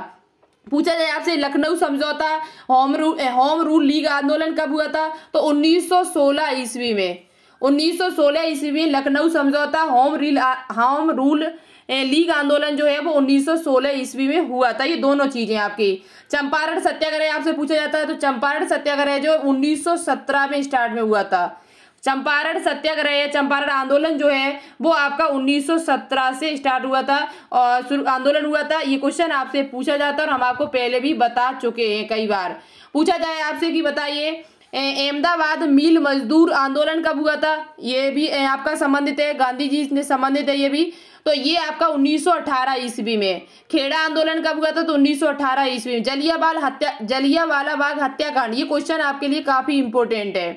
पूछा जाए आपसे लखनऊ समझौता home rule Home Rule League आंदोलन कब हुआ था तो 1916 ईस्वी में 1916 ईस्वी में लखनऊ समझौता home rule Home Rule League आंदोलन जो है वो 1916 ईस्वी में हुआ था ये दोनों चीजें आपकी चंपारण सत्याग्रह आपसे पूछा जाता है तो चंपारण सत्याग्रह जो 1917 में स्टार्ट में हुआ था चंपारण सत्याग्रह या चंपारण आंदोलन जो है वो आपका 1917 से स्टार्ट हुआ था और आंदोलन हुआ था ये क्वेश्चन आपसे पूछा जाता है और हम आपको पहले भी बता चुके हैं कई बार पूछा जाए आपसे कि बताइए अहमदाबाद मिल मजदूर आंदोलन कब हुआ था ये भी आपका संबंधित है गांधी जी ने संबंधित है ये भी तो ये आपका 1918 ईस्वी में खेड़ा आंदोलन कब हुआ था तो 1918 ईस्वी में जलियावाला हत्या जलियावाला बाग हत्याकांड ये क्वेश्चन आपके लिए काफी इंपॉर्टेंट है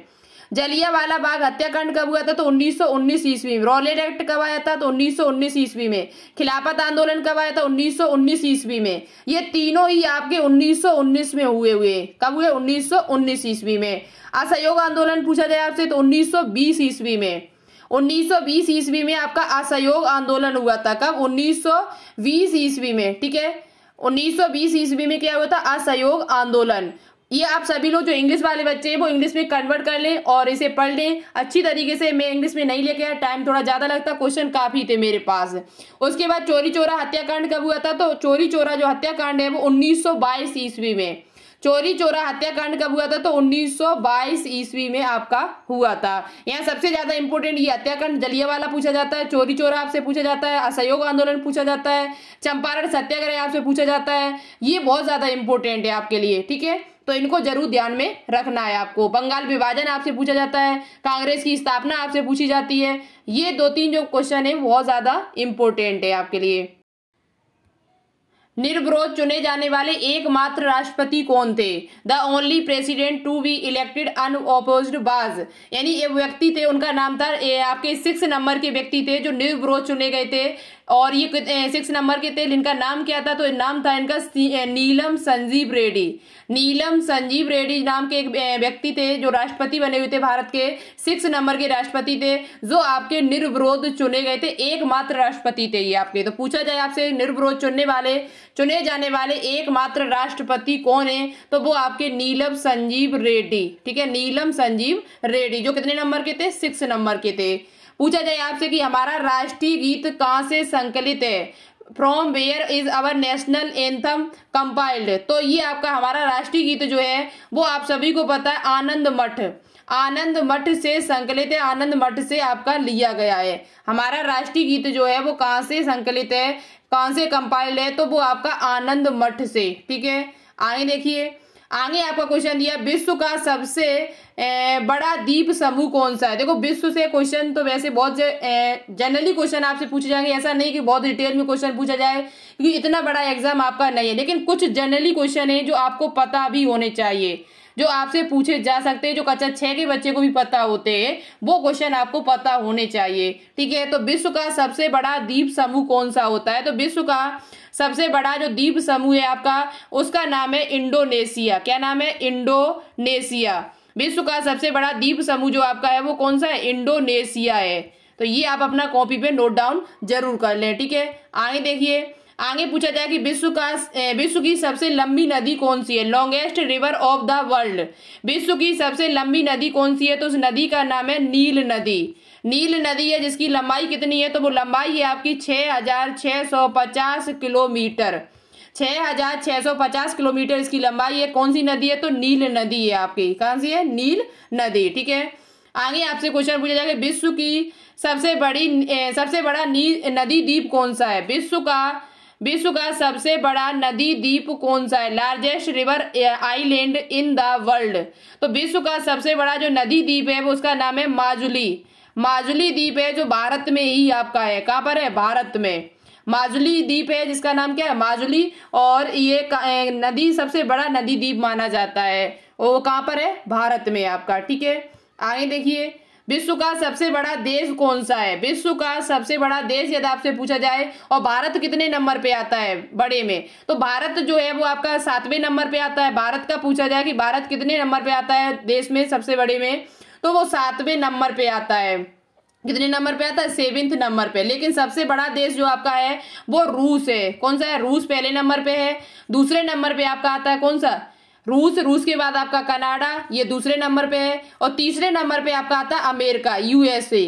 जलियावाला बाग हत्याकांड कब हुआ था तो 1919 ईस्वी में रॉलेट एक्ट कब आया था तो 1919 ईस्वी में खिलाफत आंदोलन कब आया था 1919 ईस्वी में ये तीनों ही आपके 1919 में हुए हुए कब हुए 1919 ईस्वी में असहयोग आंदोलन पूछा जाए आपसे तो 1920 ईस्वी में 1920 ईस्वी में आपका असहयोग आंदोलन हुआ था कब 1920 ईस्वी में ठीक है 1920 ईस्वी में क्या हुआ था असहयोग आंदोलन ये आप सभी लोग जो इंग्लिश वाले बच्चे हैं वो इंग्लिश में कन्वर्ट कर लें और इसे पढ़ लें अच्छी तरीके से मैं इंग्लिश में नहीं लेके आया टाइम थोड़ा ज़्यादा लगता क्वेश्चन काफ़ी थे मेरे पास उसके बाद चोरी चोरा हत्याकांड कब हुआ था तो चोरी चोरा जो हत्याकांड है वो उन्नीस सौ ईस्वी में चोरी चोरा हत्याकांड कब हुआ था तो 1922 ईस्वी में आपका हुआ था यहाँ सबसे ज्यादा इंपॉर्टेंट ये हत्याकांड जलिया वाला पूछा जाता है चोरी चोरा आपसे पूछा जाता है असहयोग आंदोलन पूछा जाता है चंपारण सत्याग्रह आपसे पूछा जाता है ये बहुत ज्यादा इंपॉर्टेंट है आपके लिए ठीक है तो इनको जरूर ध्यान में रखना है आपको बंगाल विभाजन आपसे पूछा जाता है कांग्रेस की स्थापना आपसे पूछी जाती है ये दो तीन जो क्वेश्चन है बहुत ज़्यादा इंपॉर्टेंट है आपके लिए निर्विरोध चुने जाने वाले एकमात्र राष्ट्रपति कौन थे the only president to be elected unopposed was यानी ये व्यक्ति थे उनका नाम था ए, आपके सिक्स नंबर के व्यक्ति थे जो निर्विरोध चुने गए थे और ये सिक्स नंबर के थे इनका नाम क्या था तो नाम था इनका नीलम संजीव रेड्डी नीलम संजीव रेड्डी नाम के एक व्यक्ति थे जो राष्ट्रपति बने हुए थे भारत के सिक्स नंबर के राष्ट्रपति थे जो आपके निर्विरोध चुने गए थे एकमात्र राष्ट्रपति थे ये आपके तो पूछा जाए आपसे निर्विरोध चुनने वाले चुने जाने वाले एकमात्र राष्ट्रपति कौन है तो वो आपके नीलम संजीव रेड्डी ठीक है नीलम संजीव रेड्डी जो कितने नंबर के थे सिक्स नंबर के थे पूछा जाए आपसे कि हमारा राष्ट्रीय गीत कहाँ से संकलित है from where is our national anthem compiled तो ये आपका हमारा राष्ट्रीय गीत जो है वो आप सभी को पता है आनंद मठ आनंद मठ से संकलित है आनंद मठ से आपका लिया गया है हमारा राष्ट्रीय गीत जो है वो कहाँ से संकलित है कहाँ से कंपाइल्ड है तो वो आपका आनंद मठ से ठीक है आगे देखिए आगे आपका क्वेश्चन दिया विश्व का सबसे बड़ा द्वीप समूह कौन सा है देखो विश्व से क्वेश्चन तो वैसे बहुत जनरली क्वेश्चन आपसे पूछे जाएंगे ऐसा नहीं कि बहुत डिटेल में क्वेश्चन पूछा जाए क्योंकि इतना बड़ा एग्जाम आपका नहीं है लेकिन कुछ जनरली क्वेश्चन है जो आपको पता भी होने चाहिए जो आपसे पूछे जा सकते हैं जो कक्षा छह के बच्चे को भी पता होते हैं वो क्वेश्चन आपको पता होने चाहिए ठीक है तो विश्व का सबसे बड़ा द्वीप समूह कौन सा होता है तो विश्व का सबसे बड़ा जो द्वीप समूह है आपका उसका नाम है इंडोनेशिया क्या नाम है इंडोनेशिया विश्व का सबसे बड़ा द्वीप समूह जो आपका है वो कौन सा है इंडोनेशिया है तो ये आप अपना कॉपी पे नोट डाउन जरूर कर लें ठीक है आगे देखिए आगे पूछा जाए कि विश्व का विश्व की सबसे लंबी नदी कौन सी है longest river of the world विश्व की सबसे लंबी नदी कौन सी है तो उस नदी का नाम है नील नदी नील नदी है जिसकी लंबाई कितनी है तो वो लंबाई है आपकी छः हजार छः सौ पचास किलोमीटर छः हजार छः सौ पचास किलोमीटर इसकी लंबाई है कौन सी नदी है तो नील नदी है आपकी कौन सी है नील नदी ठीक है आगे आपसे क्वेश्चन पूछा जाएगा विश्व की सबसे बड़ी सबसे बड़ा नील नदी द्वीप कौन सा है विश्व का विश्व का सबसे बड़ा नदी द्वीप कौन सा है largest river island in the world तो विश्व का सबसे बड़ा जो नदी द्वीप है वो उसका नाम है माजुली माजुली द्वीप है जो भारत में ही आपका है कहाँ पर है भारत में माजुली द्वीप है जिसका नाम क्या है माजुली और ये नदी सबसे बड़ा नदी द्वीप माना जाता है वो कहाँ पर है भारत में आपका ठीक है आगे देखिए विश्व का सबसे बड़ा देश कौन सा है विश्व का सबसे बड़ा देश यदि आपसे पूछा जाए और भारत कितने नंबर पे आता है बड़े में तो भारत जो है वो आपका सातवें नंबर पे आता है भारत का पूछा जाए कि भारत कितने नंबर पे आता है देश में सबसे बड़े में तो वो सातवें नंबर पे आता है कितने नंबर पे आता है सेवेंथ नंबर पे लेकिन सबसे बड़ा देश जो आपका है वो रूस है कौन सा है रूस पहले नंबर पे है दूसरे नंबर पे आपका आता है कौन सा रूस रूस के बाद आपका कनाडा ये दूसरे नंबर पे है और तीसरे नंबर पे आपका आता है अमेरिका यूएसए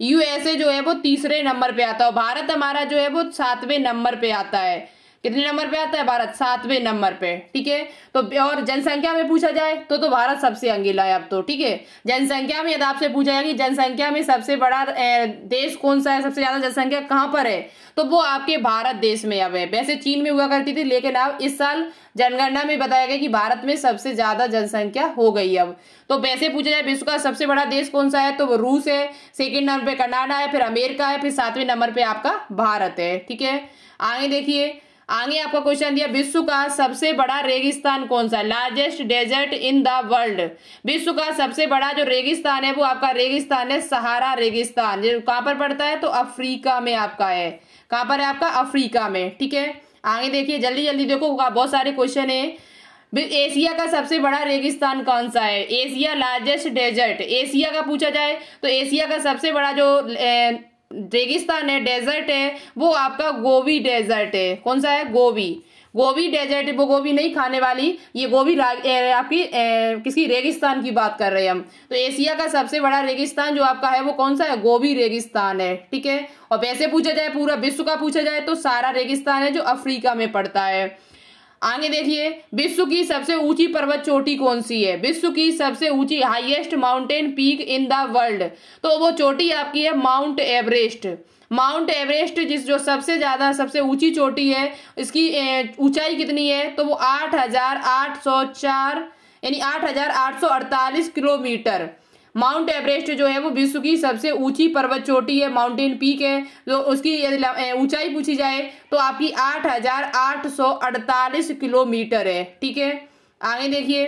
यूएसए जो है वो तीसरे नंबर पे आता है और भारत हमारा जो है वो सातवें नंबर पे आता है कितने नंबर पे आता है भारत सातवें नंबर पे ठीक है तो और जनसंख्या में पूछा जाए तो तो भारत सबसे अंगीला है अब तो ठीक है जनसंख्या में यदि आपसे पूछा जाए कि जनसंख्या में सबसे बड़ा देश कौन सा है सबसे ज्यादा जनसंख्या कहाँ पर है तो वो आपके भारत देश में अब है वैसे चीन में हुआ करती थी लेकिन अब इस साल जनगणना में बताया गया कि भारत में सबसे ज्यादा जनसंख्या हो गई अब तो वैसे पूछा जाए विश्व का सबसे बड़ा देश कौन सा है तो वो रूस है सेकेंड नंबर पे कनाडा है फिर अमेरिका है फिर सातवें नंबर पे आपका भारत है ठीक है आगे देखिए आगे आपका क्वेश्चन दिया विश्व का सबसे बड़ा रेगिस्तान कौन सा largest desert in the world विश्व का सबसे बड़ा जो रेगिस्तान है वो आपका रेगिस्तान है सहारा रेगिस्तान कहां पर पड़ता है तो अफ्रीका में आपका है कहाँ पर है आपका अफ्रीका में ठीक है आगे देखिए जल्दी जल्दी देखो बहुत सारे क्वेश्चन है एशिया का सबसे बड़ा रेगिस्तान कौन सा है एशिया लार्जेस्ट डेजर्ट एशिया का पूछा जाए तो एशिया का सबसे बड़ा जो रेगिस्तान है डेजर्ट है वो आपका गोभी डेजर्ट है कौन सा है गोभी गोभी डेजर्ट वो गोभी नहीं खाने वाली ये गोभी आपकी ए, किसी रेगिस्तान की बात कर रहे हैं हम तो एशिया का सबसे बड़ा रेगिस्तान जो आपका है वो कौन सा है गोभी रेगिस्तान है ठीक है और वैसे पूछा जाए पूरा विश्व का पूछा जाए तो सारा रेगिस्तान है जो अफ्रीका में पड़ता है आगे देखिए विश्व की सबसे ऊंची पर्वत चोटी कौन सी है विश्व की सबसे ऊंची highest mountain peak in the world तो वो चोटी आपकी है माउंट एवरेस्ट माउंट एवरेस्ट जिस जो सबसे ज़्यादा सबसे ऊंची चोटी है इसकी ऊंचाई कितनी है तो वो आठ हजार आठ सौ चार यानी आठ हजार आठ सौ अड़तालीस किलोमीटर माउंट एवरेस्ट जो है वो विश्व की सबसे ऊंची पर्वत चोटी है माउंटेन पीक है जो तो उसकी यदि ऊंचाई पूछी जाए तो आपकी आठ हजार आठ सौ अड़तालीस किलोमीटर है ठीक है आगे देखिए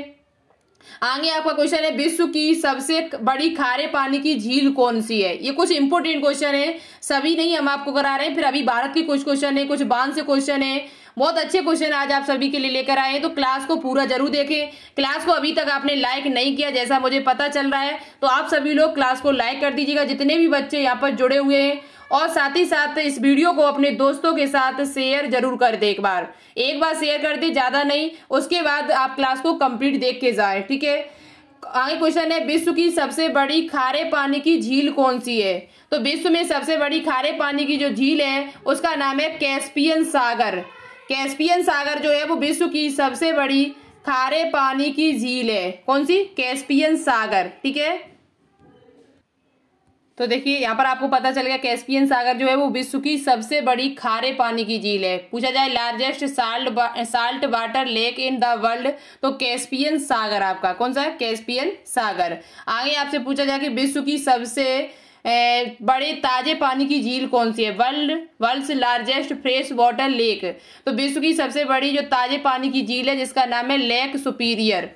आगे आपका क्वेश्चन है विश्व की सबसे बड़ी खारे पानी की झील कौन सी है ये कुछ इंपोर्टेंट क्वेश्चन है सभी नहीं हम आपको करा रहे हैं फिर अभी भारत के कुछ क्वेश्चन है कुछ बांध से क्वेश्चन है बहुत अच्छे क्वेश्चन आज आप सभी के लिए लेकर आए हैं तो क्लास को पूरा जरूर देखें क्लास को अभी तक आपने लाइक नहीं किया जैसा मुझे पता चल रहा है तो आप सभी लोग क्लास को लाइक कर दीजिएगा जितने भी बच्चे यहाँ पर जुड़े हुए हैं और साथ ही साथ इस वीडियो को अपने दोस्तों के साथ शेयर जरूर कर दे एक बार एक बार शेयर कर दे ज़्यादा नहीं उसके बाद आप क्लास को कंप्लीट देख के जाए ठीक है आगे क्वेश्चन है विश्व की सबसे बड़ी खारे पानी की झील कौन सी है तो विश्व में सबसे बड़ी खारे पानी की जो झील है उसका नाम है कैस्पियन सागर कैस्पियन सागर जो है वो विश्व की सबसे बड़ी खारे पानी की झील है कौन सी कैस्पियन सागर ठीक है तो देखिए यहाँ पर आपको पता चल गया कैस्पियन सागर जो है वो विश्व की सबसे बड़ी खारे पानी की झील है पूछा जाए largest salt salt water lake in the world तो कैस्पियन सागर आपका कौन सा है कैस्पियन सागर आगे आपसे पूछा जाए कि विश्व की सबसे बड़े ताजे पानी की झील कौन सी है world world largest fresh water lake तो विश्व की सबसे बड़ी जो ताजे पानी की झील है जिसका नाम है Lake Superior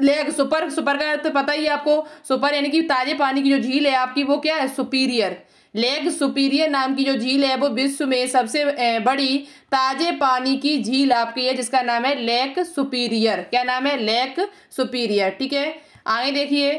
Lake super super का तो पता ही आपको सुपर यानी कि ताजे पानी की जो झील है आपकी वो क्या है सुपीरियर लेक सुपीरियर नाम की जो झील है वो विश्व में सबसे बड़ी ताजे पानी की झील आपकी है जिसका नाम है लेक सुपीरियर क्या नाम है लेक सुपीरियर ठीक है आगे देखिए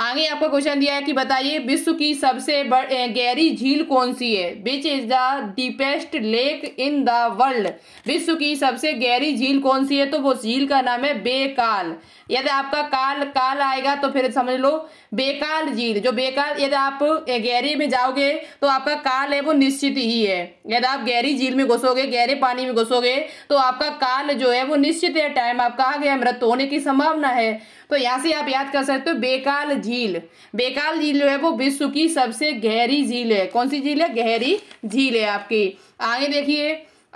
आगे आपका क्वेश्चन दिया है कि बताइए विश्व की सबसे गहरी झील कौन सी है which is the deepest lake in the world विश्व की सबसे गहरी झील कौन सी है तो वो झील का नाम है बेकाल यदि आपका काल काल आएगा तो फिर समझ लो बेकाल झील जो बेकाल यदि आप गहरी में जाओगे तो आपका काल है वो निश्चित ही है यदि आप गहरी झील में घुसोगे गहरे पानी में घुसोगे तो आपका काल जो है वो निश्चित है टाइम आपका आ गया मृत्यु होने की संभावना है तो यहाँ से आप याद कर सकते हो बेकाल झील बेकाल झील जो है वो विश्व की सबसे गहरी झील है कौन सी झील है गहरी झील है आपकी आगे देखिए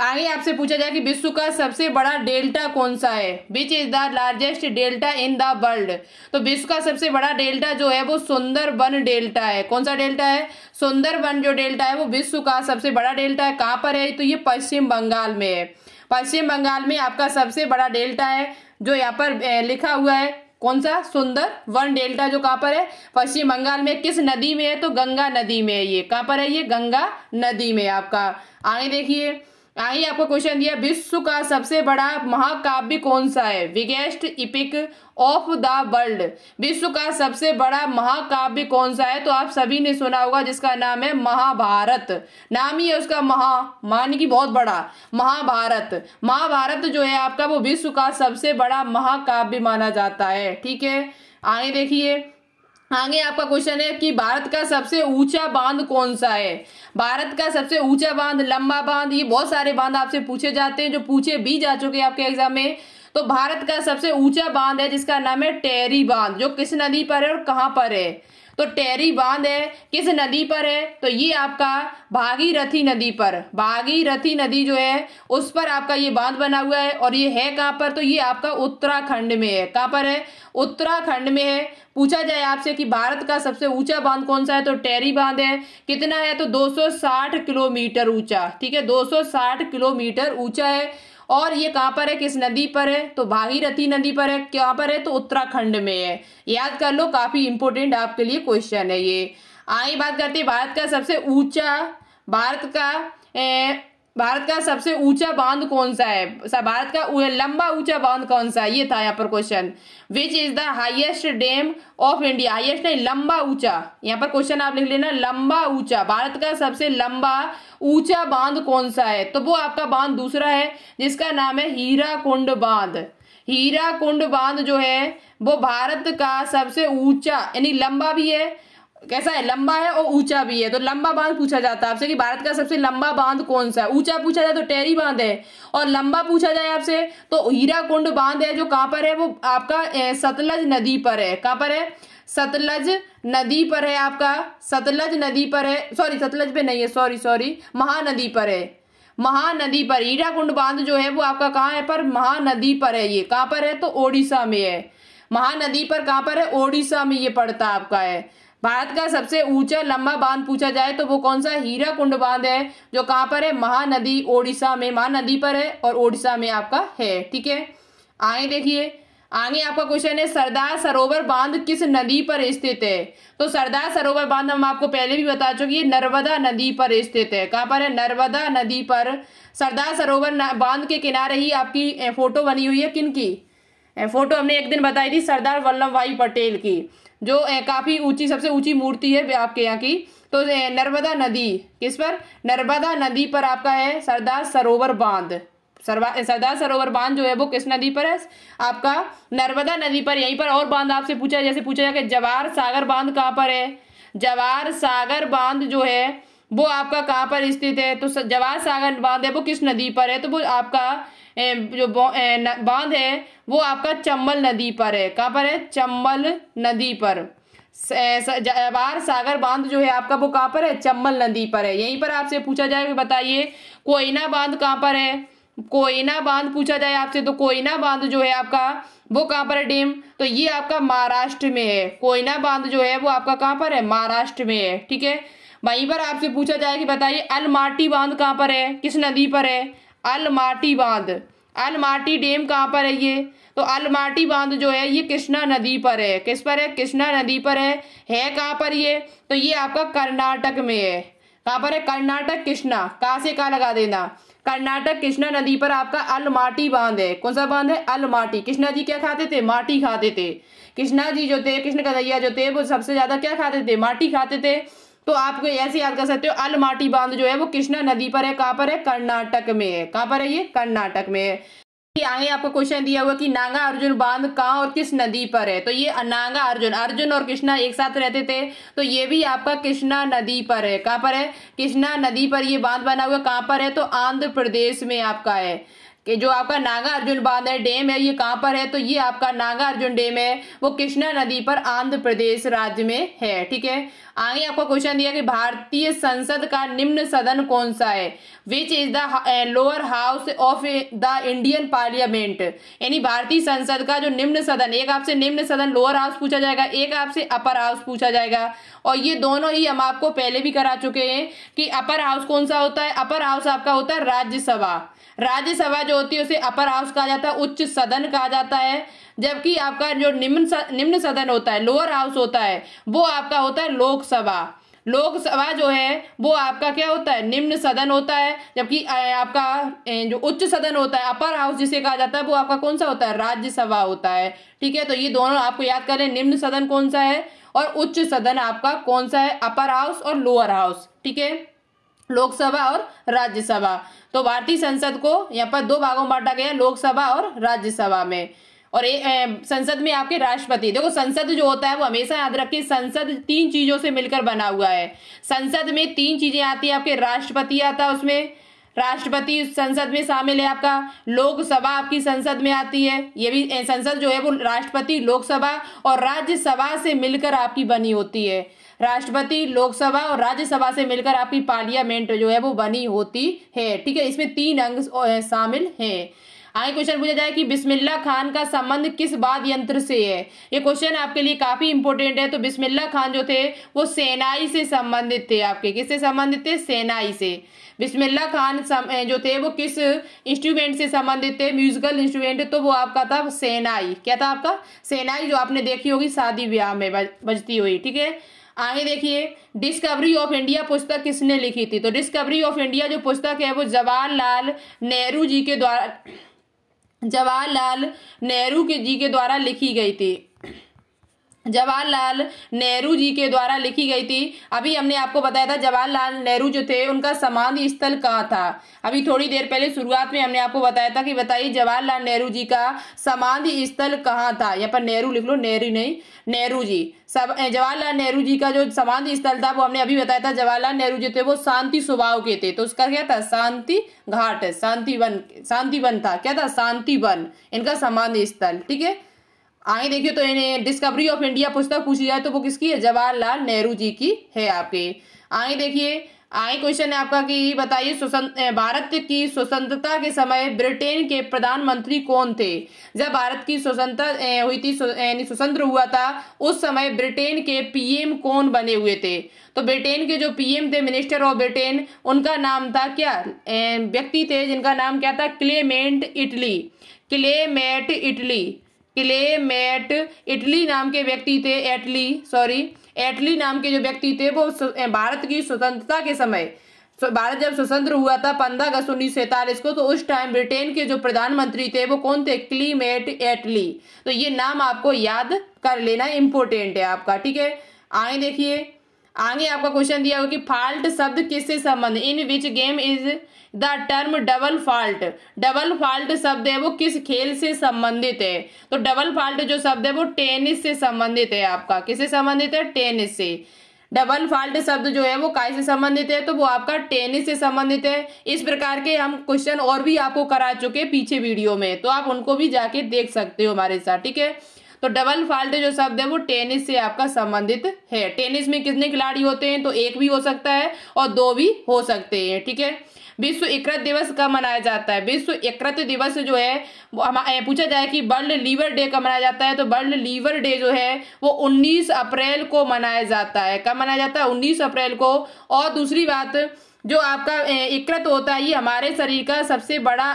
आगे आपसे पूछा जाए कि विश्व का सबसे बड़ा डेल्टा कौन सा है which is the largest delta in the world तो विश्व का सबसे बड़ा डेल्टा जो है वो सुंदरबन डेल्टा है कौन सा डेल्टा है सुंदरबन जो डेल्टा है वो विश्व का सबसे बड़ा डेल्टा है कहाँ पर है तो ये पश्चिम बंगाल में है पश्चिम बंगाल में आपका सबसे बड़ा डेल्टा है जो यहाँ पर लिखा हुआ है कौन सा सुंदर वन डेल्टा जो कहां पर है पश्चिम बंगाल में किस नदी में है तो गंगा नदी में है ये कहां पर है ये गंगा नदी में आपका आगे देखिए आइए आपको क्वेश्चन दिया विश्व का सबसे बड़ा महाकाव्य कौन सा है biggest epic of the world विश्व का सबसे बड़ा महाकाव्य कौन सा है तो आप सभी ने सुना होगा जिसका नाम है महाभारत नाम ही है उसका महा मान की बहुत बड़ा महाभारत महाभारत जो है आपका वो विश्व का सबसे बड़ा महाकाव्य माना जाता है ठीक है आगे देखिए आगे आपका क्वेश्चन है कि भारत का सबसे ऊंचा बांध कौन सा है भारत का सबसे ऊंचा बांध लंबा बांध ये बहुत सारे बांध आपसे पूछे जाते हैं जो पूछे भी जा चुके हैं आपके एग्जाम में तो भारत का सबसे ऊंचा बांध है जिसका नाम है टेरी बांध जो किस नदी पर है और कहाँ पर है तो टेरी बांध है किस नदी पर है तो ये आपका भागीरथी नदी पर भागीरथी नदी जो है उस पर आपका ये बांध बना हुआ है और ये है कहाँ पर तो ये आपका उत्तराखंड में है कहाँ पर है उत्तराखंड में है पूछा जाए आपसे कि भारत का सबसे ऊंचा बांध कौन सा है तो टेरी बांध है कितना है तो 260 किलोमीटर ऊंचा ठीक है 260 किलोमीटर ऊंचा है और ये कहाँ पर है किस नदी पर है तो भागीरथी नदी पर है कहाँ पर है तो उत्तराखंड में है याद कर लो काफी इंपोर्टेंट आपके लिए क्वेश्चन है ये आई बात करते भारत का सबसे ऊंचा भारत का भारत का सबसे ऊंचा बांध कौन सा है भारत का लंबा ऊंचा बांध कौन सा है ये था यहाँ पर question which is the highest dam of India highest नहीं लंबा ऊंचा यहाँ पर क्वेश्चन आप लिख लेना लंबा ऊंचा भारत का सबसे लंबा ऊंचा बांध कौन सा है तो वो आपका बांध दूसरा है जिसका नाम है हीरा कुंड बांध हीरा कुंड बांध जो है वो भारत का सबसे ऊंचा यानी लंबा भी है कैसा है लंबा है और ऊंचा भी है तो लंबा बांध पूछा जाता है आपसे कि भारत का सबसे लंबा बांध कौन सा है ऊंचा पूछा जाए तो टेरी बांध है और लंबा पूछा जाए आपसे तो हीरा कुंड बांध है जो कहाँ पर है वो आपका सतलज नदी पर है कहाँ पर है सतलज नदी पर है आपका सतलज नदी पर है सॉरी सतलज पे नहीं है सॉरी सॉरी महानदी पर है महानदी पर हीरा कुंड बांध जो है वो आपका कहाँ है पर महानदी पर है ये कहाँ पर है तो ओडिशा में है महानदी पर कहाँ पर है ओडिशा में ये पड़ता आपका है भारत का सबसे ऊंचा लंबा बांध पूछा जाए तो वो कौन सा हीरा कुंड बांध है जो कहाँ पर है महानदी ओडिशा में महानदी पर है और ओडिशा में आपका है ठीक है आगे देखिए आगे आपका क्वेश्चन है सरदार सरोवर बांध किस नदी पर स्थित है तो सरदार सरोवर बांध हम आपको पहले भी बता चुके हैं नर्मदा नदी पर स्थित है कहाँ पर है नर्मदा नदी पर सरदार सरोवर बांध के किनारे ही आपकी फोटो बनी हुई है किन की फोटो हमने एक दिन बताई थी सरदार वल्लभ भाई पटेल की जो काफ़ी ऊंची सबसे ऊंची मूर्ति है आपके यहाँ की तो नर्मदा नदी किस पर नर्मदा नदी पर आपका है सरदार सरोवर बांध सरदार सरोवर बांध जो है वो किस नदी पर है आपका नर्मदा नदी पर यहीं पर और बांध आपसे पूछा जैसे पूछा जाए कि जवार सागर बांध कहाँ पर है जवार सागर बांध जो है वो आपका कहाँ पर स्थित है तो जवार सागर बांध है वो किस नदी पर है तो वो आपका जो बांध है वो आपका चंबल नदी पर है कहाँ पर है चंबल नदी पर बार सागर बांध जो है आपका वो कहाँ पर है चंबल नदी पर है यहीं पर आपसे पूछा जाए बताइए कोयना बांध कहाँ पर है कोयना बांध पूछा जाए आपसे तो कोयना बांध जो है आपका वो कहाँ पर है डेम तो ये आपका महाराष्ट्र में है कोयना बांध जो है वो आपका कहाँ पर है महाराष्ट्र में है ठीक है वहीं पर आपसे पूछा जाए कि बताइए अलमाटी बांध कहाँ पर है किस नदी पर है अलमाटी बांध अलमाटी डैम कहाँ पर है ये तो अलमाटी बांध जो है ये कृष्णा नदी पर है किस पर है कृष्णा नदी पर है है कहाँ पर ये तो ये आपका कर्नाटक में है कहाँ पर है कर्नाटक कृष्णा कहाँ से कहाँ लगा देना कर्नाटक कृष्णा नदी पर आपका अलमाटी बांध है कौन सा बांध है अलमाटी कृष्णा जी क्या खाते थे माटी खाते थे कृष्णा जी जो थे कृष्ण कन्हैया जो थे वो सबसे ज़्यादा क्या खाते थे माटी खाते थे तो आप ऐसे याद कर सकते हो अलमाटी बांध जो है वो कृष्णा नदी पर है कहाँ पर है कर्नाटक में है कहाँ पर है ये कर्नाटक में है आगे आपको क्वेश्चन दिया हुआ कि नागा अर्जुन बांध कहाँ और किस नदी पर है तो ये नागा अर्जुन अर्जुन और कृष्णा एक साथ रहते थे तो ये भी आपका कृष्णा नदी पर है कहाँ पर है कृष्णा नदी पर ये बांध बना हुआ कहाँ पर है तो आंध्र प्रदेश में आपका है कि जो आपका नागा अर्जुन है डैम है ये कहाँ पर है तो ये आपका नागा अर्जुन डैम है वो कृष्णा नदी पर आंध्र प्रदेश राज्य में है ठीक है आगे आपको क्वेश्चन दिया कि भारतीय संसद का निम्न सदन कौन सा है which is the lower house of the Indian Parliament यानी भारतीय संसद का जो निम्न सदन एक आपसे निम्न सदन लोअर हाउस पूछा जाएगा एक आपसे अपर हाउस पूछा जाएगा और ये दोनों ही हम आपको पहले भी करा चुके हैं कि अपर हाउस कौन सा होता है अपर हाउस आपका होता है राज्यसभा राज्यसभा जो होती है उसे अपर हाउस कहा जाता है उच्च सदन कहा जाता है जबकि आपका जो निम्न निम्न सदन होता है लोअर हाउस होता है वो आपका होता है लोकसभा लोकसभा जो है वो आपका क्या होता है निम्न सदन होता है जबकि आपका जो उच्च सदन होता है अपर हाउस जिसे कहा जाता है वो आपका कौन सा होता है राज्यसभा होता है ठीक है तो ये दोनों आपको याद करें निम्न सदन कौन सा है और उच्च सदन आपका कौन सा है अपर हाउस और लोअर हाउस ठीक है लोकसभा और राज्यसभा तो भारतीय संसद को यहाँ पर दो भागों में बांटा गया लोकसभा और राज्यसभा में और ए, संसद में आपके राष्ट्रपति देखो संसद जो होता है वो हमेशा याद रखिए संसद तीन चीजों से मिलकर बना हुआ है संसद में तीन चीजें आती है आपके राष्ट्रपति आता है उसमें राष्ट्रपति संसद में शामिल है आपका लोकसभा आपकी संसद में आती है ये भी संसद जो है वो राष्ट्रपति लोकसभा और राज्यसभा से मिलकर आपकी बनी होती है राष्ट्रपति लोकसभा और राज्यसभा से मिलकर आपकी पार्लियामेंट जो है वो बनी होती है ठीक है इसमें तीन अंग शामिल हैं आगे क्वेश्चन पूछा जाए कि बिस्मिल्ला खान का संबंध किस बाद यंत्र से है ये क्वेश्चन आपके लिए काफी इंपॉर्टेंट है तो बिस्मिल्ला खान जो थे वो सेनाई से संबंधित थे आपके किससे संबंधित थे सेनाई से बिस्मिल्ला खान जो थे वो किस इंस्ट्रूमेंट से संबंधित थे म्यूजिकल इंस्ट्रूमेंट तो वो आपका था सेनाई क्या था आपका सेनाई जो आपने देखी होगी शादी ब्याह में बजती हुई ठीक है आगे देखिए डिस्कवरी ऑफ इंडिया पुस्तक किसने लिखी थी तो डिस्कवरी ऑफ इंडिया जो पुस्तक है वो जवाहरलाल नेहरू जी के द्वारा जवाहरलाल नेहरू के जी के द्वारा लिखी गई थी जवाहरलाल नेहरू जी के द्वारा लिखी गई थी अभी हमने आपको बताया था जवाहरलाल नेहरू जो थे उनका समाधि स्थल कहाँ था अभी थोड़ी देर पहले शुरुआत में हमने आपको बताया था कि बताइए जवाहरलाल नेहरू जी का समाधि स्थल कहाँ था यहाँ पर नेहरू लिख लो नेहरू नहीं नेहरू जी सब जवाहरलाल नेहरू जी का जो समाधि स्थल था वो हमने अभी बताया था जवाहरलाल नेहरू जी थे वो शांति स्वभाव के थे तो उसका क्या था शांति घाट शांति वन शांति वन था क्या था शांति वन इनका समाधि स्थल ठीक है आगे देखिए तो इन्हें डिस्कवरी ऑफ इंडिया पुस्तक पूछी जाए तो वो किसकी है जवाहरलाल नेहरू जी की है आपके आगे देखिए आगे क्वेश्चन है आपका कि बताइए भारत की स्वतंत्रता के समय ब्रिटेन के प्रधानमंत्री कौन थे जब भारत की स्वतंत्रता हुई थी स्वतंत्र हुआ था उस समय ब्रिटेन के पीएम कौन बने हुए थे तो ब्रिटेन के जो पीएम थे मिनिस्टर ऑफ ब्रिटेन उनका नाम था क्या व्यक्ति थे जिनका नाम क्या था Clement Attlee Clement Attlee Clement Attlee नाम के व्यक्ति थे एटली सॉरी एटली नाम के जो व्यक्ति थे वो भारत की स्वतंत्रता के समय भारत जब स्वतंत्र हुआ था पंद्रह अगस्त उन्नीस सैंतालीस को तो उस टाइम ब्रिटेन के जो प्रधानमंत्री थे वो कौन थे क्लीमेट एटली तो ये नाम आपको याद कर लेना इम्पोर्टेंट है आपका ठीक है आगे देखिए आगे आपका क्वेश्चन दिया हो कि फाल्ट शब्द किससे संबंध in which game is the term double fault double fault शब्द है वो किस खेल से संबंधित है तो डबल फॉल्ट जो शब्द है वो टेनिस से संबंधित है आपका किससे संबंधित है टेनिस से डबल फॉल्ट शब्द जो है वो काय से संबंधित है तो वो आपका टेनिस से संबंधित है इस प्रकार के हम क्वेश्चन और भी आपको करा चुके पीछे वीडियो में तो आप उनको भी जाके देख सकते हो हमारे साथ ठीक है तो डबल फाल्ट जो शब्द है वो टेनिस से आपका संबंधित है टेनिस में कितने खिलाड़ी होते हैं तो एक भी हो सकता है और दो भी हो सकते हैं ठीक है विश्व एकृत दिवस कब मनाया जाता है विश्व एकृत दिवस जो है हम पूछा जाए कि वर्ल्ड लीवर डे कब मनाया जाता है तो वर्ल्ड लीवर डे जो है वो 19 अप्रैल को मनाया जाता है कब मनाया जाता है 19 अप्रैल को और दूसरी बात जो आपका इकृत होता है ये हमारे शरीर का सबसे बड़ा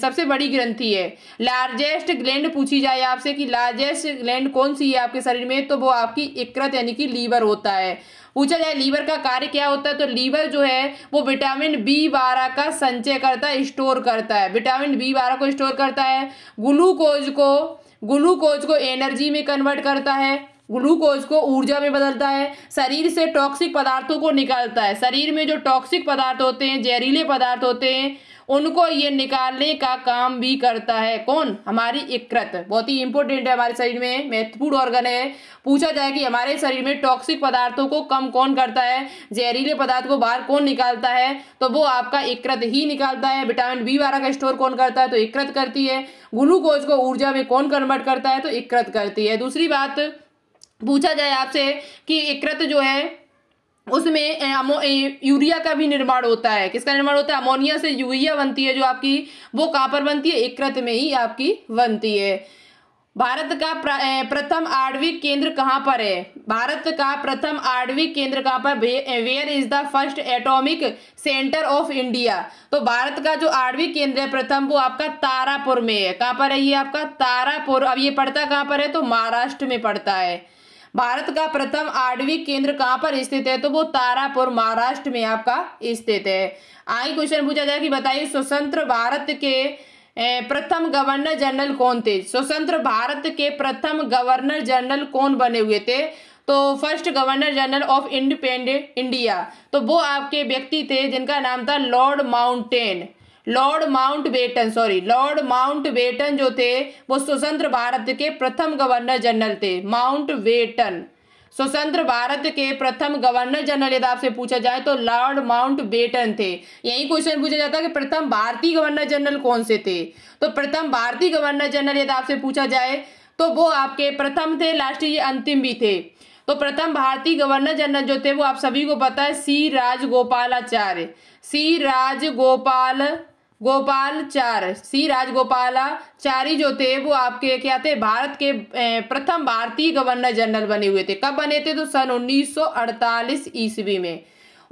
सबसे बड़ी ग्रंथि है लार्जेस्ट ग्लैंड पूछी जाए आपसे कि लार्जेस्ट ग्लैंड कौन सी है आपके शरीर में तो वो आपकी इकृत यानी कि लीवर होता है पूछा जाए लीवर का कार्य क्या होता है तो लीवर जो है वो विटामिन बी बारह का संचय करता है स्टोर करता है विटामिन बी बारह को स्टोर करता है ग्लूकोज को ग्लूकोज को एनर्जी में कन्वर्ट करता है ग्लूकोज को ऊर्जा में बदलता है शरीर से टॉक्सिक पदार्थों को निकालता है शरीर में जो टॉक्सिक पदार्थ होते हैं जहरीले पदार्थ होते हैं उनको ये निकालने का काम भी करता है कौन हमारी इकृत बहुत ही इंपॉर्टेंट है हमारे शरीर में महत्वपूर्ण ऑर्गन है पूछा जाए कि हमारे शरीर में टॉक्सिक पदार्थों को कम कौन करता है जहरीले पदार्थ को बाहर कौन निकालता है तो वो आपका इकृत ही निकालता है विटामिन बी वाला का स्टोर कौन करता है तो इकृत करती है ग्लूकोज को ऊर्जा में कौन कन्वर्ट करता है तो इकृत करती है दूसरी बात पूछा जाए आपसे कि एकत्र जो है उसमें यूरिया का भी निर्माण होता है किसका निर्माण होता है अमोनिया से यूरिया बनती है जो आपकी वो कहाँ पर बनती है एकत्र में ही आपकी बनती है भारत का प्रथम आणविक केंद्र कहाँ पर है भारत का प्रथम आणविक केंद्र कहाँ पर where is the first atomic centre of India तो भारत का जो आणविक केंद्र है प्रथम वो आपका तारापुर में है कहाँ पर है ये आपका तारापुर अब ये पड़ता कहाँ पर है तो महाराष्ट्र में पड़ता है भारत का प्रथम आडवी केंद्र कहाँ पर स्थित है तो वो तारापुर महाराष्ट्र में आपका स्थित है आगे क्वेश्चन पूछा जाए कि बताइए स्वतंत्र भारत के प्रथम गवर्नर जनरल कौन थे स्वतंत्र भारत के प्रथम गवर्नर जनरल कौन बने हुए थे तो first governor general of independent India तो वो आपके व्यक्ति थे जिनका नाम था Lord mountain Lord Mountbatten sorry Lord Mountbatten जो थे वो स्वतंत्र भारत के प्रथम गवर्नर जनरल थे माउंट बेटन स्वतंत्र भारत के प्रथम गवर्नर जनरल यदि आपसे पूछा जाए तो लॉर्ड माउंट बेटन थे यही क्वेश्चन पूछा जाता है कि प्रथम भारतीय गवर्नर जनरल कौन से थे तो प्रथम भारतीय गवर्नर जनरल यदि आपसे पूछा जाए तो वो आपके प्रथम थे लास्ट ये अंतिम भी थे तो प्रथम भारतीय गवर्नर जनरल जो थे वो आप सभी को पता है सी राजगोपालाचार्य सी राजगोपाल गोपाल चार सी चारी जो थे वो आपके क्या थे भारत के प्रथम भारतीय गवर्नर जनरल बने हुए थे कब बने थे तो सन 1948 ईस्वी में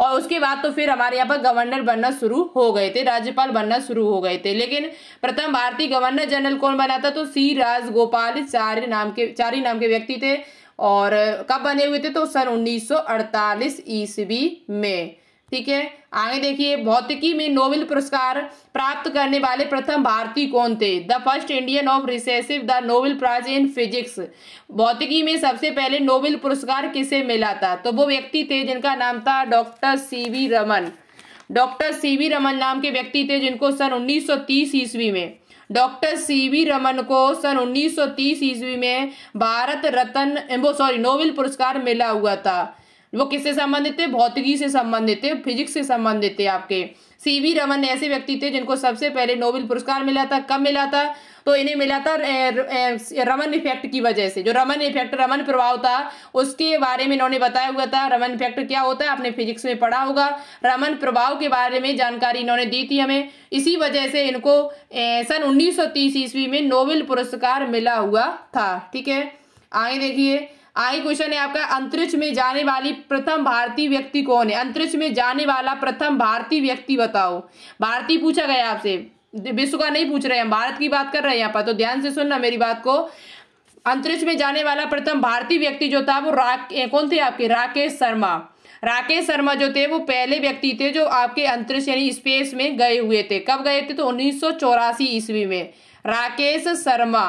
और उसके बाद तो फिर हमारे यहाँ पर गवर्नर बनना शुरू हो गए थे राज्यपाल बनना शुरू हो गए थे लेकिन प्रथम भारतीय गवर्नर जनरल कौन बना था तो सी राजगोपाल चार नाम के चारी नाम के व्यक्ति थे और कब बने हुए थे तो सन उन्नीस ईस्वी में ठीक है आगे देखिए भौतिकी में नोबेल पुरस्कार प्राप्त करने वाले प्रथम भारतीय कौन थे the first Indian of recessive the Nobel prize in physics भौतिकी में सबसे पहले नोबेल पुरस्कार किसे मिला था तो वो व्यक्ति थे जिनका नाम था doctor C V Raman doctor C V Raman नाम के व्यक्ति थे जिनको सन 1930 ईस्वी में डॉक्टर सी वी रमन को सन 1930 ईस्वी में भारत रत्न सॉरी नोबेल पुरस्कार मिला हुआ था वो किससे संबंधित थे भौतिकी से संबंधित थे फिजिक्स से संबंधित थे आपके सीवी रमन ऐसे व्यक्ति थे जिनको सबसे पहले नोबेल पुरस्कार मिला था कब मिला था तो इन्हें मिला था रमन इफेक्ट की वजह से जो रमन इफेक्ट रमन प्रभाव था उसके बारे में इन्होंने बताया हुआ था रमन इफेक्ट क्या होता है आपने फिजिक्स में पढ़ा होगा रमन प्रभाव के बारे में जानकारी इन्होंने दी थी हमें इसी वजह से इनको सन उन्नीस ईस्वी में नोबेल पुरस्कार मिला हुआ था ठीक है आगे देखिए आई क्वेश्चन है आपका अंतरिक्ष में जाने वाली प्रथम भारतीय व्यक्ति कौन है अंतरिक्ष में जाने वाला प्रथम भारतीय व्यक्ति बताओ भारतीय पूछा गया आपसे विश्व का नहीं पूछ रहे हैं भारत की बात कर रहे हैं यहाँ पर तो ध्यान से सुनना मेरी बात को अंतरिक्ष में जाने वाला प्रथम भारतीय व्यक्ति जो था वो राके कौन थे आपके राकेश शर्मा राकेश शर्मा जो थे वो पहले व्यक्ति थे जो आपके अंतरिक्ष यानी स्पेस में गए हुए थे कब गए थे तो उन्नीस ईस्वी में राकेश शर्मा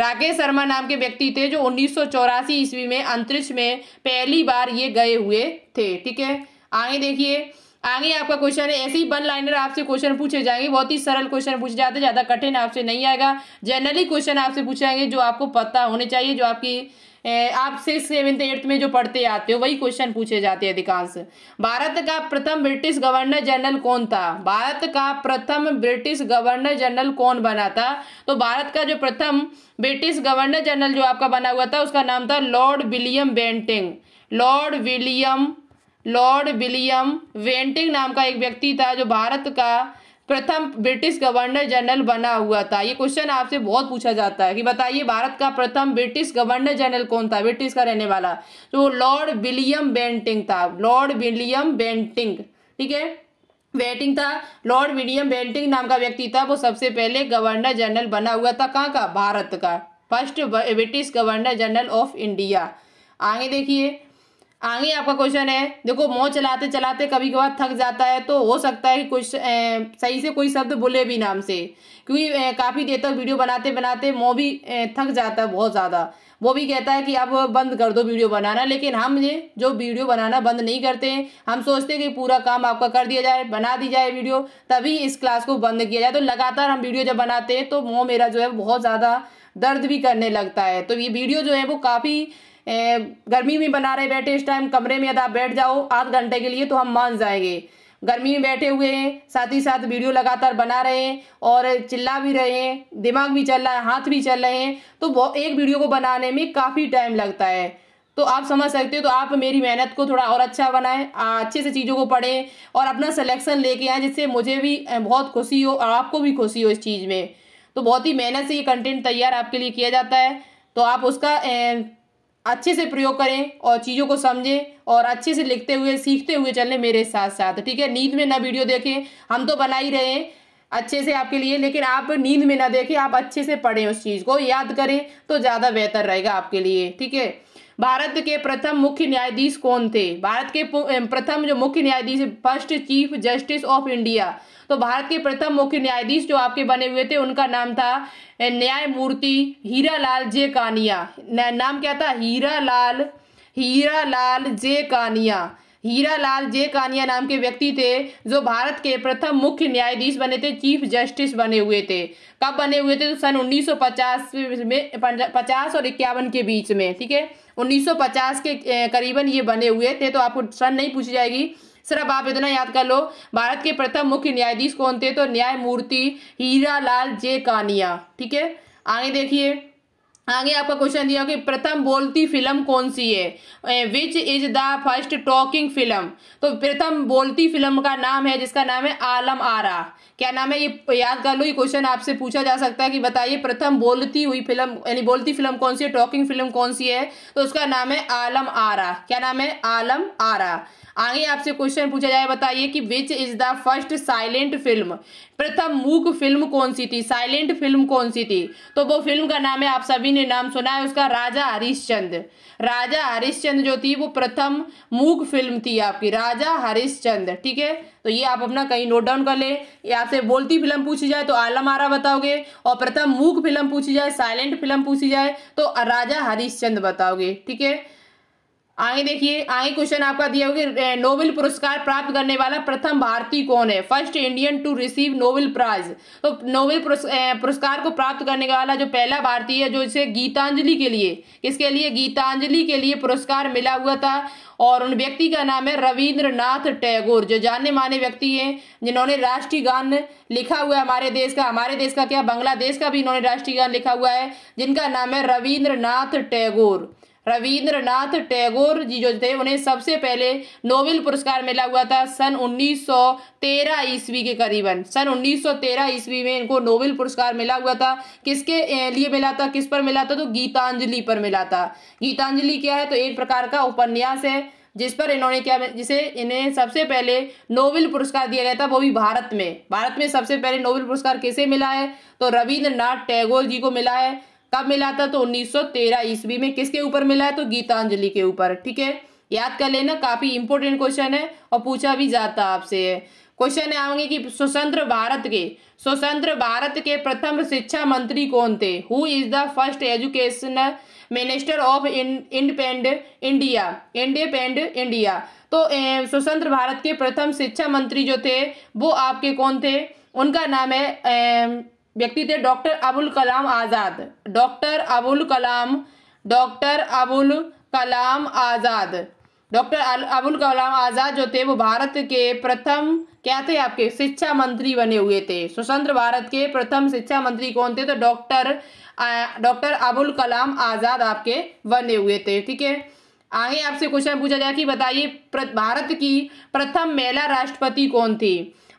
राकेश शर्मा नाम के व्यक्ति थे जो उन्नीस ईस्वी में अंतरिक्ष में पहली बार ये गए हुए थे ठीक है आगे देखिए आगे आपका क्वेश्चन है ऐसे ही वन लाइनर आपसे क्वेश्चन पूछे जाएंगे बहुत ही सरल क्वेश्चन पूछे जाते हैं ज़्यादा कठिन आपसे नहीं आएगा जनरली क्वेश्चन आपसे पूछे जाएंगे जो आपको पता होने चाहिए जो आपकी आप सिक्स सेवेंथ एट्थ में जो पढ़ते आते हो वही क्वेश्चन पूछे जाते हैं अधिकांश भारत का प्रथम ब्रिटिश गवर्नर जनरल कौन था भारत का प्रथम ब्रिटिश गवर्नर जनरल कौन बना था तो भारत का जो प्रथम ब्रिटिश गवर्नर जनरल जो आपका बना हुआ था उसका नाम था Lord William Bentinck Lord William Lord William Bentinck नाम का एक व्यक्ति था जो भारत का प्रथम ब्रिटिश गवर्नर जनरल बना हुआ था ये क्वेश्चन आपसे बहुत पूछा जाता है कि बताइए भारत का प्रथम ब्रिटिश गवर्नर जनरल कौन था ब्रिटिश का रहने वाला तो लॉर्ड विलियम बेंटिंग था लॉर्ड विलियम बेंटिंग ठीक है बेंटिंग था लॉर्ड विलियम बेंटिंग नाम का व्यक्ति था वो सबसे पहले गवर्नर जनरल बना हुआ था कहाँ का भारत का first British governor general of India आगे देखिए आगे आपका क्वेश्चन है देखो मोह चलाते चलाते कभी कभार थक जाता है तो हो सकता है कि कुछ सही से कोई शब्द बोले भी नाम से क्योंकि काफ़ी देर तक वीडियो बनाते बनाते मोह भी थक जाता है बहुत ज़्यादा वो भी कहता है कि आप बंद कर दो वीडियो बनाना लेकिन हम ये जो वीडियो बनाना बंद नहीं करते हैं हम सोचते हैं कि पूरा काम आपका कर दिया जाए बना दी जाए वीडियो तभी इस क्लास को बंद किया जाए तो लगातार हम वीडियो जब बनाते हैं तो मोह मेरा जो है बहुत ज़्यादा दर्द भी करने लगता है तो ये वीडियो जो है वो काफ़ी गर्मी में बना रहे बैठे इस टाइम कमरे में यदि आप बैठ जाओ आध घंटे के लिए तो हम मान जाएंगे गर्मी में बैठे हुए हैं साथ ही साथ वीडियो लगातार बना रहे हैं और चिल्ला भी रहे हैं दिमाग भी चल रहा है हाथ भी चल रहे हैं तो एक वीडियो को बनाने में काफ़ी टाइम लगता है तो आप समझ सकते हो तो आप मेरी मेहनत को थोड़ा और अच्छा बनाएं अच्छे से चीज़ों को पढ़ें और अपना सिलेक्शन लेके आएँ जिससे मुझे भी बहुत खुशी हो और आपको भी खुशी हो इस चीज़ में तो बहुत ही मेहनत से ये कंटेंट तैयार आपके लिए किया जाता है तो आप उसका अच्छे से प्रयोग करें और चीज़ों को समझें और अच्छे से लिखते हुए सीखते हुए चलें मेरे साथ साथ ठीक है नींद में ना वीडियो देखें हम तो बना ही रहे अच्छे से आपके लिए लेकिन आप नींद में ना देखें आप अच्छे से पढ़ें उस चीज़ को याद करें तो ज़्यादा बेहतर रहेगा आपके लिए ठीक है भारत के प्रथम मुख्य न्यायाधीश कौन थे भारत के प्रथम जो मुख्य न्यायाधीश first chief justice of India तो भारत के प्रथम मुख्य न्यायाधीश जो आपके बने हुए थे उनका नाम था न्यायमूर्ति हीरा लाल जे कानिया नाम क्या था हीरा लाल हीरा लाल जे कानिया हीरा लाल जे कानिया नाम के व्यक्ति थे जो भारत के प्रथम मुख्य न्यायाधीश बने थे चीफ जस्टिस बने हुए थे कब बने हुए थे तो सन 1950 में 50 और इक्यावन के बीच में ठीक है 1950 के करीबन ये बने हुए थे तो आपको सन नहीं पूछी जाएगी सिर्फ आप इतना याद कर लो भारत के प्रथम मुख्य न्यायाधीश कौन थे तो न्यायमूर्ति हीरा लाल जे कानिया ठीक है आगे देखिए आगे आपका क्वेश्चन दिया कि प्रथम बोलती फिल्म कौन सी है which is the first talking film तो प्रथम बोलती फिल्म का नाम है जिसका नाम है आलम आरा क्या नाम है ये याद कर लो ये क्वेश्चन आपसे पूछा जा सकता है कि बताइए प्रथम बोलती हुई फिल्म यानी बोलती फिल्म कौन सी है टॉकिंग फिल्म कौन सी है तो उसका नाम है आलम आरा क्या नाम है आलम आरा आगे आपसे क्वेश्चन पूछा जाए बताइए कि which is the first silent film प्रथम मूक फिल्म कौन सी थी साइलेंट फिल्म कौन सी थी तो वो फिल्म का नाम है आप सभी ने नाम सुना है उसका राजा हरिश्चंद राजा हरिश्चंद जो थी वो प्रथम मूक फिल्म थी आपकी राजा हरिश्चंद ठीक है तो ये आप अपना कहीं नोट डाउन कर ले आपसे बोलती फिल्म पूछी जाए तो आलम आरा बताओगे और प्रथम मूक फिल्म पूछी जाए साइलेंट फिल्म पूछी जाए तो राजा हरिश्चंद बताओगे ठीक है आगे देखिए आगे क्वेश्चन आपका दिया होगा नोबेल पुरस्कार प्राप्त करने वाला प्रथम भारतीय कौन है first Indian to receive Nobel prize तो नोबेल पुरस्कार को प्राप्त करने वाला जो पहला भारतीय है जो इसे गीतांजलि के लिए किसके लिए गीतांजलि के लिए पुरस्कार मिला हुआ था और उन व्यक्ति का नाम है रविंद्रनाथ टैगोर जो जाने माने व्यक्ति हैं जिन्होंने राष्ट्रीय गान लिखा हुआ है हमारे देश का हमारे देश का क्या बांग्लादेश का भी इन्होंने राष्ट्रीय गान लिखा हुआ है जिनका नाम है रविंद्रनाथ टैगोर रविंद्रनाथ टैगोर जी जो थे उन्हें सबसे पहले नोबेल पुरस्कार मिला हुआ था सन 1913 ईस्वी के करीबन सन 1913 ईस्वी में इनको नोबेल पुरस्कार मिला हुआ था किसके लिए मिला था किस पर मिला था तो गीतांजलि पर मिला था गीतांजलि क्या है तो एक प्रकार का उपन्यास है जिस पर इन्होंने क्या जिसे इन्हें सबसे पहले नोबेल पुरस्कार दिया गया था वो भी भारत में भारत में सबसे पहले नोबेल पुरस्कार किसे मिला है तो रविन्द्रनाथ टैगोर जी को मिला है कब मिला था तो 1913 ईस्वी में किसके ऊपर मिला है तो गीतांजलि के ऊपर ठीक है याद कर लेना काफी इंपोर्टेंट क्वेश्चन है और पूछा भी जाता आपसे क्वेश्चन आएंगे कि स्वतंत्र भारत के स्वतंत्र भारत के प्रथम शिक्षा मंत्री कौन थे who is the first education minister of independent India independent India तो स्वतंत्र भारत के प्रथम शिक्षा मंत्री जो थे वो आपके कौन थे उनका नाम है व्यक्ति थे doctor Abul Kalam Azad doctor Abul Kalam doctor Abul Kalam Azad doctor Abul Kalam Azad जो थे वो भारत के प्रथम क्या थे आपके शिक्षा मंत्री बने हुए थे स्वतंत्र भारत के प्रथम शिक्षा मंत्री कौन थे तो डॉक्टर डॉक्टर अबुल कलाम आज़ाद आपके बने हुए थे ठीक है आगे आपसे क्वेश्चन पूछा जाए कि बताइए भारत की प्रथम महिला राष्ट्रपति कौन थी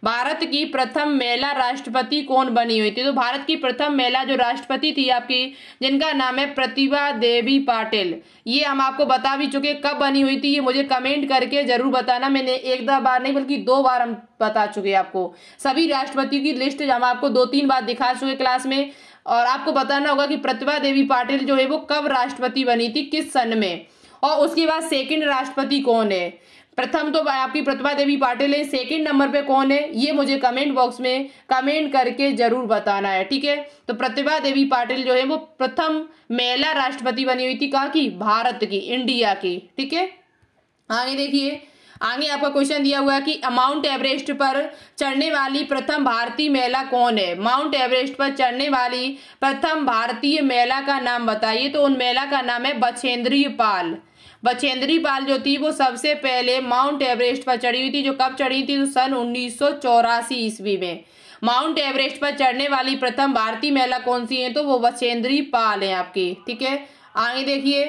भारत की प्रथम महिला राष्ट्रपति कौन बनी हुई थी तो भारत की प्रथम महिला जो राष्ट्रपति थी आपकी जिनका नाम है प्रतिभा देवी पाटिल ये हम आपको बता भी चुके कब बनी हुई थी ये मुझे कमेंट करके जरूर बताना मैंने एक दो बार नहीं बल्कि दो बार हम बता चुके आपको सभी राष्ट्रपति की लिस्ट हम आपको दो तीन बार दिखा चुके क्लास में और आपको बताना होगा कि प्रतिभा देवी पाटिल जो है वो कब राष्ट्रपति बनी थी किस सन में और उसके बाद सेकंड राष्ट्रपति कौन है प्रथम तो आपकी प्रतिभा देवी पाटिल है सेकंड नंबर पे कौन है ये मुझे कमेंट बॉक्स में कमेंट करके जरूर बताना है ठीक है तो प्रतिभा देवी पाटिल जो है वो प्रथम महिला राष्ट्रपति बनी हुई थी कहा की भारत की इंडिया की ठीक है आगे देखिए आगे आपका क्वेश्चन दिया हुआ है कि माउंट एवरेस्ट पर चढ़ने वाली प्रथम भारतीय महिला कौन है माउंट एवरेस्ट पर चढ़ने वाली प्रथम भारतीय महिला का नाम बताइए तो उन महिला का नाम है बछेंद्रीय पाल बछेंद्री पाल जो थी वो सबसे पहले माउंट एवरेस्ट पर चढ़ी हुई थी जो कब चढ़ी थी तो सन उन्नीस ईस्वी में माउंट एवरेस्ट पर चढ़ने वाली प्रथम भारतीय महिला कौन सी है तो वो बछेंद्री पाल है आपकी ठीक है आगे देखिए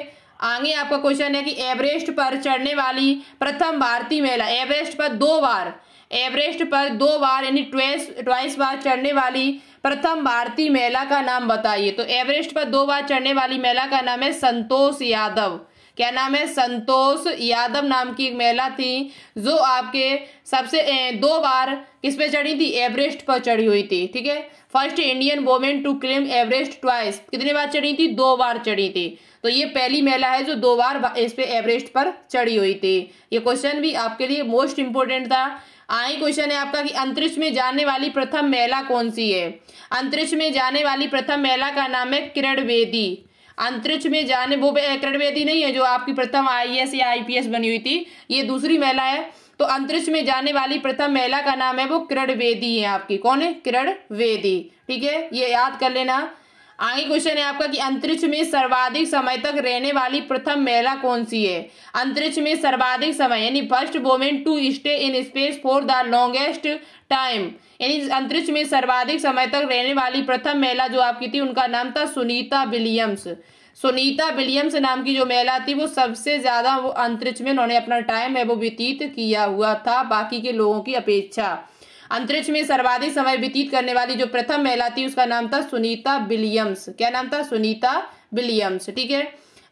आगे आपका क्वेश्चन है कि एवरेस्ट पर चढ़ने वाली प्रथम भारतीय महिला एवरेस्ट पर दो बार एवरेस्ट पर दो बार यानी ट्वेस ट्वाइस बार चढ़ने वाली प्रथम भारतीय महिला का नाम बताइए तो एवरेस्ट पर दो बार चढ़ने वाली महिला का नाम है संतोष यादव क्या नाम है संतोष यादव नाम की एक महिला थी जो आपके सबसे दो बार किस पे चढ़ी थी एवरेस्ट पर चढ़ी हुई थी ठीक है first Indian women to claim Everest twice कितने बार चढ़ी थी दो बार चढ़ी थी तो ये पहली महिला है जो दो बार इस पे एवरेस्ट पर चढ़ी हुई थी ये क्वेश्चन भी आपके लिए मोस्ट इंपोर्टेंट था आई क्वेश्चन है आपका कि अंतरिक्ष में जाने वाली प्रथम महिला कौन सी है अंतरिक्ष में जाने वाली प्रथम महिला का नाम है किरण वेदी अंतरिक्ष में जाने वो क्रडवेदी नहीं है जो आपकी प्रथम आईएएस या आईपीएस बनी हुई थी ये दूसरी महिला है तो अंतरिक्ष में जाने वाली प्रथम महिला का नाम है वो किरण वेदी है आपकी कौन है किरण वेदी ठीक है ये याद कर लेना आगे क्वेश्चन है आपका कि अंतरिक्ष में सर्वाधिक समय तक रहने वाली प्रथम महिला कौन सी है अंतरिक्ष में सर्वाधिक समय यानी first women to stay in space for the longest time यानी अंतरिक्ष में सर्वाधिक समय तक रहने वाली प्रथम महिला जो आपकी थी उनका नाम था सुनीता विलियम्स सुनीता विलियम्स नाम की जो महिला थी वो सबसे ज्यादा वो अंतरिक्ष में उन्होंने अपना टाइम है वो व्यतीत किया हुआ था बाकी के लोगों की अपेक्षा अंतरिक्ष में सर्वाधिक समय व्यतीत करने वाली जो प्रथम महिला थी उसका नाम था सुनीता विलियम्स क्या नाम था सुनीता विलियम्स ठीक है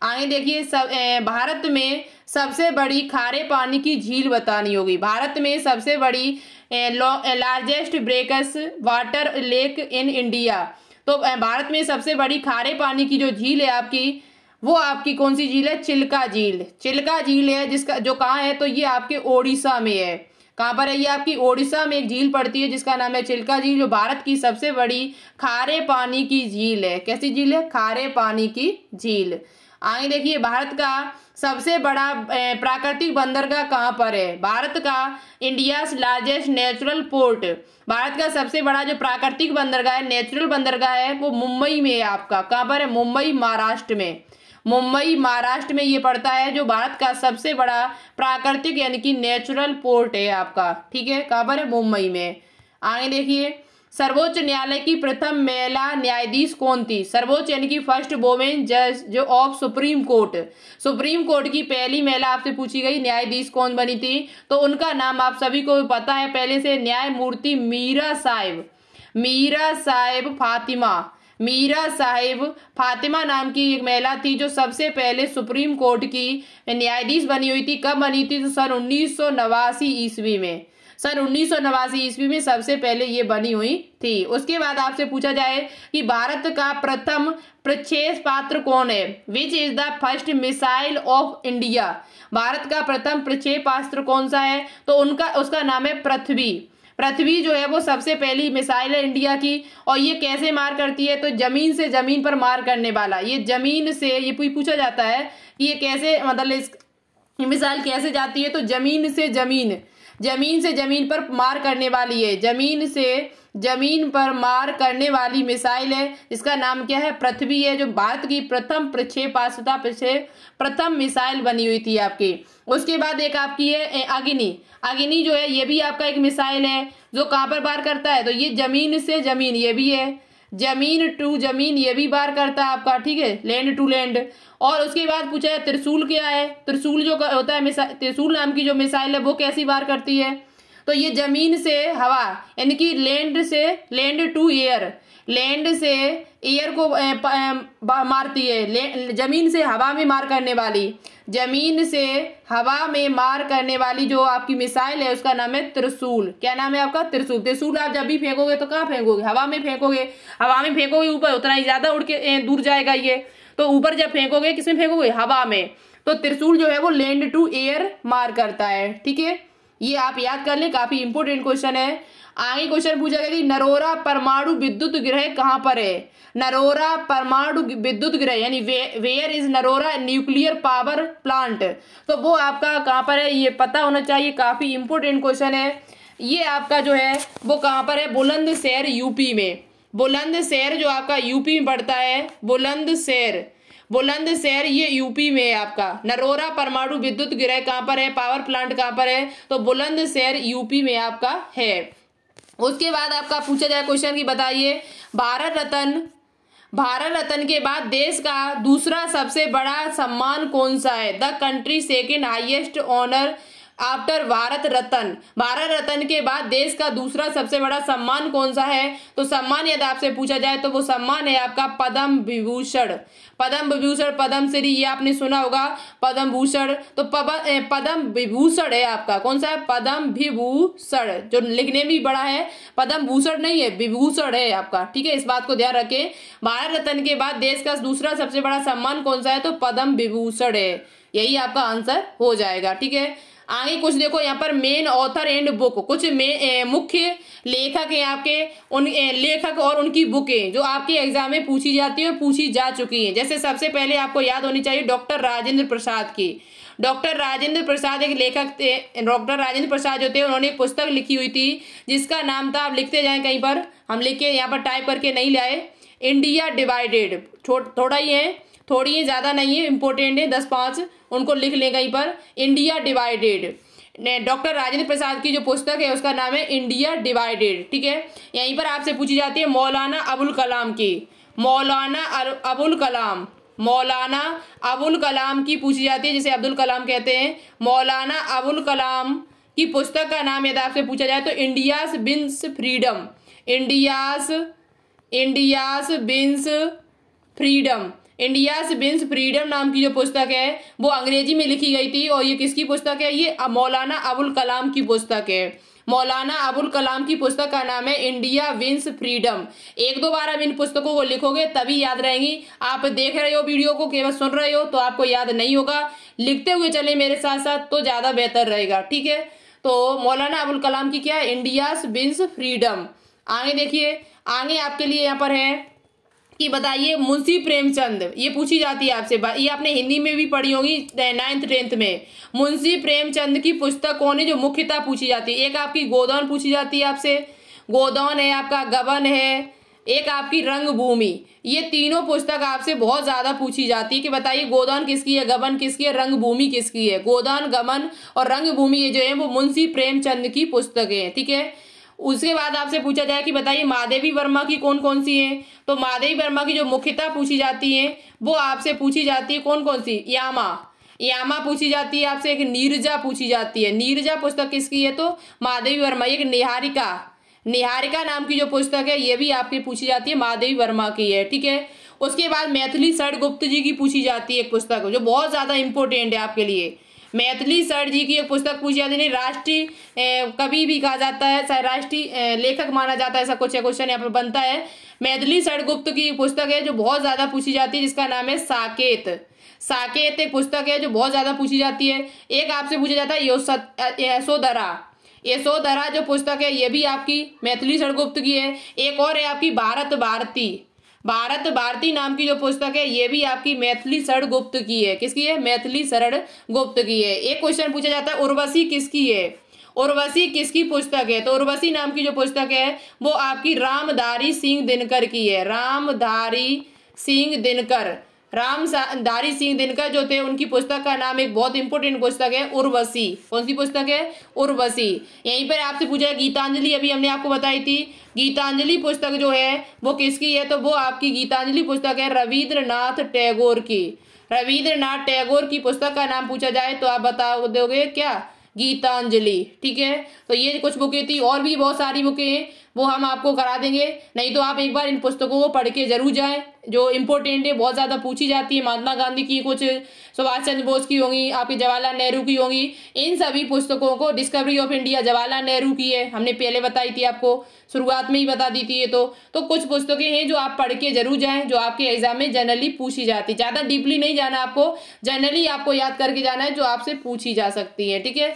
आगे देखिए सब भारत में सबसे बड़ी खारे पानी की झील बतानी होगी भारत में सबसे बड़ी largest brackish water lake in India तो भारत में सबसे बड़ी खारे पानी की जो झील है आपकी वो आपकी कौन सी झील है चिल्का झील चिल्का झील है जिसका जो कहाँ है तो ये आपके ओडिशा में है कहाँ पर है ये आपकी ओडिशा में एक झील पड़ती है जिसका नाम है चिल्का झील जो भारत की सबसे बड़ी खारे पानी की झील है कैसी झील है खारे पानी की झील आगे देखिए भारत का सबसे बड़ा प्राकृतिक बंदरगाह कहाँ पर है भारत का इंडिया लार्जेस्ट नेचुरल पोर्ट भारत का सबसे बड़ा जो प्राकृतिक बंदरगाह है नेचुरल बंदरगाह है वो मुंबई में है आपका कहाँ पर है मुंबई महाराष्ट्र में मुंबई महाराष्ट्र में ये पड़ता है जो भारत का सबसे बड़ा प्राकृतिक यानी कि नेचुरल पोर्ट है आपका ठीक है कहाँ पर है मुंबई में आगे देखिए सर्वोच्च न्यायालय की प्रथम महिला न्यायाधीश कौन थी सर्वोच्च यानी कि फर्स्ट वोमेन जज जो of supreme court supreme court की पहली महिला आपसे पूछी गई न्यायाधीश कौन बनी थी तो उनका नाम आप सभी को पता है पहले से न्यायमूर्ति मीरा साहेब मीरा साहेब फातिमा मीरा साहिब फातिमा नाम की एक महिला थी जो सबसे पहले सुप्रीम कोर्ट की न्यायाधीश बनी हुई थी कब बनी थी तो सन उन्नीस ईस्वी में सन उन्नीस ईस्वी में सबसे पहले ये बनी हुई थी उसके बाद आपसे पूछा जाए कि भारत का प्रथम प्रक्षेप पात्र कौन है which is the first missile of India भारत का प्रथम प्रक्षेप पात्र कौन सा है तो उनका उसका नाम है पृथ्वी पृथ्वी जो है वो सबसे पहली मिसाइल है इंडिया की और ये कैसे मार करती है तो ज़मीन से ज़मीन पर मार करने वाला ये ज़मीन से ये पूछा जाता है कि ये कैसे मतलब इस मिसाइल कैसे जाती है तो ज़मीन से ज़मीन जमीन से जमीन पर मार करने वाली है जमीन से जमीन पर मार करने वाली मिसाइल है इसका नाम क्या है पृथ्वी है जो भारत की प्रथम प्रक्षेपास्त्रता प्रथम मिसाइल बनी हुई थी आपकी उसके बाद एक आपकी है अग्नि अग्नि जो है ये भी आपका एक मिसाइल है जो कहाँ पर पार करता है तो ये जमीन से जमीन ये भी है जमीन टू जमीन ये भी बार करता है आपका ठीक है लैंड टू लैंड और उसके बाद पूछा है त्रिशूल क्या है त्रिशूल जो होता है त्रिशूल नाम की जो मिसाइल है वो कैसी बार करती है तो ये जमीन से हवा यानी कि लैंड से लैंड टू एयर लैंड से एयर को ए, प, ए, मारती है जमीन से हवा में मार करने वाली जमीन से हवा में मार करने वाली जो आपकी मिसाइल है उसका नाम है त्रिशूल क्या नाम है आपका त्रिशूल त्रिशूल आप जब भी फेंकोगे तो कहाँ फेंकोगे हवा में फेंकोगे हवा में फेंकोगे ऊपर उतना ही ज़्यादा उड़ के दूर जाएगा ये तो ऊपर जब फेंकोगे किसमें फेंकोगे हवा में तो त्रिशूल जो है वो लैंड टू एयर मार करता है ठीक है ये आप याद कर लें काफ़ी इंपोर्टेंट क्वेश्चन है आगे क्वेश्चन पूछा गया कि नरोरा परमाणु विद्युत ग्रह कहाँ पर है नरोरा परमाणु विद्युत ग्रह यानी where is Narora nuclear power plant तो वो आपका कहाँ पर है ये पता होना चाहिए काफ़ी इंपोर्टेंट क्वेश्चन है ये आपका जो है वो कहाँ पर है बुलंदशहर यूपी में बुलंदशहर जो आपका यूपी में पड़ता है बुलंदशहर बुलंदशहर ये यूपी में है आपका नरोरा परमाणु विद्युत ग्रह कहाँ पर है पावर प्लांट कहाँ पर है तो बुलंदशहर यूपी में आपका है उसके बाद आपका पूछा जाए क्वेश्चन की बताइए भारत रत्न भारत रत्न के बाद देश का दूसरा सबसे बड़ा सम्मान कौन सा है the country second highest honour after Bharat Ratna Bharat Ratna के बाद देश का दूसरा सबसे बड़ा सम्मान कौन सा है तो सम्मान यदि आपसे पूछा जाए तो वो सम्मान है आपका पद्म विभूषण पद्म विभूषण पद्म श्री ये आपने सुना होगा पद्म भूषण तो पद्म विभूषण है आपका कौन सा है पद्म विभूषण जो लिखने में बड़ा है पद्म भूषण नहीं है विभूषण है आपका ठीक है इस बात को ध्यान रखें भारत रत्न के बाद देश का दूसरा सबसे बड़ा सम्मान कौन सा है तो पद्म विभूषण है यही आपका आंसर हो जाएगा ठीक है आगे कुछ देखो यहाँ पर मेन ऑथर एंड बुक कुछ मुख्य लेखक हैं आपके उन लेखक और उनकी बुकें जो आपके एग्जाम में पूछी जाती है और पूछी जा चुकी हैं जैसे सबसे पहले आपको याद होनी चाहिए डॉक्टर राजेंद्र प्रसाद की डॉक्टर राजेंद्र प्रसाद एक लेखक थे डॉक्टर राजेंद्र प्रसाद जो थे उन्होंने पुस्तक लिखी हुई थी जिसका नाम था आप लिखते जाए कहीं पर हम लिख के यहाँ पर टाइप करके नहीं लाए इंडिया डिवाइडेड थोड़ा ही है थोड़ी है ज़्यादा नहीं है इंपॉर्टेंट है दस पाँच उनको लिख लें कहीं पर India divided doctor Rajendra Prasad की जो पुस्तक है उसका नाम है इंडिया डिवाइडेड ठीक है यहीं पर आपसे पूछी जाती है मौलाना अबुल कलाम की मौलाना अबुल कलाम मौलाना अबुल कलाम की पूछी जाती है जिसे अब्दुल कलाम कहते हैं मौलाना अबुल कलाम की पुस्तक का नाम यदि आपसे पूछा जाए तो India's wins freedom India's India's wins freedom India wins freedom नाम की जो पुस्तक है वो अंग्रेजी में लिखी गई थी और ये किसकी पुस्तक है ये मौलाना अबुल कलाम की पुस्तक है मौलाना अबुल कलाम की पुस्तक का नाम है इंडिया विंस फ्रीडम एक दो बार आप इन पुस्तकों को लिखोगे तभी याद रहेंगी आप देख रहे हो वीडियो को केवल सुन रहे हो तो आपको याद नहीं होगा लिखते हुए चले मेरे साथ साथ तो ज्यादा बेहतर रहेगा ठीक है तो मौलाना अबुल कलाम की क्या है इंडिया विंस फ्रीडम आगे देखिए आगे आपके लिए यहाँ पर है कि बताइए मुंशी प्रेमचंद ये पूछी जाती है आपसे ये आपने हिंदी में भी पढ़ी होगी नाइन्थ टेंथ में मुंशी प्रेमचंद की पुस्तक कौन है जो मुख्यतः पूछी जाती है एक आपकी गोदौन पूछी जाती है आपसे गोदौन है आपका गबन है एक आपकी रंगभूमि ये तीनों पुस्तक आपसे बहुत ज़्यादा पूछी जाती है कि बताइए गोदान किसकी है गबन किसकी है रंगभूमि किसकी है गोदान गमन और रंगभूमि ये जो है वो मुंशी प्रेमचंद की पुस्तकें हैं ठीक है थीके? उसके बाद आपसे पूछा जाए कि बताइए महादेवी वर्मा की कौन कौन सी है तो महादेवी वर्मा की जो मुख्यता पूछी जाती है वो आपसे पूछी जाती है कौन कौन सी यामा यामा पूछी जाती है आपसे एक नीरजा पूछी जाती है नीरजा पुस्तक किसकी है तो महादेवी वर्मा एक निहारिका निहारिका नाम की जो पुस्तक है ये भी आपकी पूछी जाती है महादेवी वर्मा की है ठीक है उसके बाद मैथिली सर गुप्त जी की पूछी जाती है एक पुस्तक जो बहुत ज्यादा इंपॉर्टेंट है आपके लिए मैथिली सर जी की एक पुस्तक पूछी जाती है राष्ट्रीय कवि भी कहा जाता है राष्ट्रीय लेखक माना जाता है ऐसा कुछ क्वेश्चन यहाँ पर बनता है मैथिली सर गुप्त की पुस्तक है जो बहुत ज़्यादा पूछी जाती है जिसका नाम है साकेत साकेत एक पुस्तक है जो बहुत ज़्यादा पूछी जाती है एक आपसे पूछा जाता है यशोधरा यशोधरा जो पुस्तक है ये भी आपकी मैथिली सड़गुप्त की है एक और है आपकी भारत भारती भारत भारती नाम की जो पुस्तक है ये भी आपकी मैथिली शरण गुप्त की है किसकी है मैथिली शरण गुप्त की है एक क्वेश्चन पूछा जाता है उर्वशी किसकी है उर्वशी किसकी पुस्तक है तो उर्वशी नाम की जो पुस्तक है वो आपकी रामधारी सिंह दिनकर की है रामधारी सिंह दिनकर राम दारी सिंह दिनकर जो थे उनकी पुस्तक का नाम एक बहुत इंपॉर्टेंट पुस्तक है उर्वशी कौन सी पुस्तक है उर्वशी यहीं पर आपसे पूछा गीतांजलि अभी हमने आपको बताई थी गीतांजलि पुस्तक जो है वो किसकी है तो वो आपकी गीतांजलि पुस्तक है रविंद्रनाथ टैगोर की रविंद्रनाथ टैगोर की पुस्तक का नाम पूछा जाए तो आप बता दोगे क्या गीतांजलि ठीक है तो ये कुछ बुकें थी और भी बहुत सारी बुकें हैं वो हम आपको करा देंगे नहीं तो आप एक बार इन पुस्तकों को पढ़ के जरूर जाएं जो इम्पोर्टेंट है बहुत ज़्यादा पूछी जाती है महात्मा गांधी की कुछ सुभाष चंद्र बोस की होंगी आपकी जवाहरलाल नेहरू की होंगी इन सभी पुस्तकों को discovery of India Jawaharlal Nehru की है हमने पहले बताई थी आपको शुरुआत में ही बता दी थी ये तो तो कुछ पुस्तकें हैं जो आप पढ़ के जरूर जाएं जो आपके एग्जाम में जनरली पूछी जाती ज़्यादा डीपली नहीं जाना आपको जनरली आपको याद करके जाना है जो आपसे पूछी जा सकती है ठीक है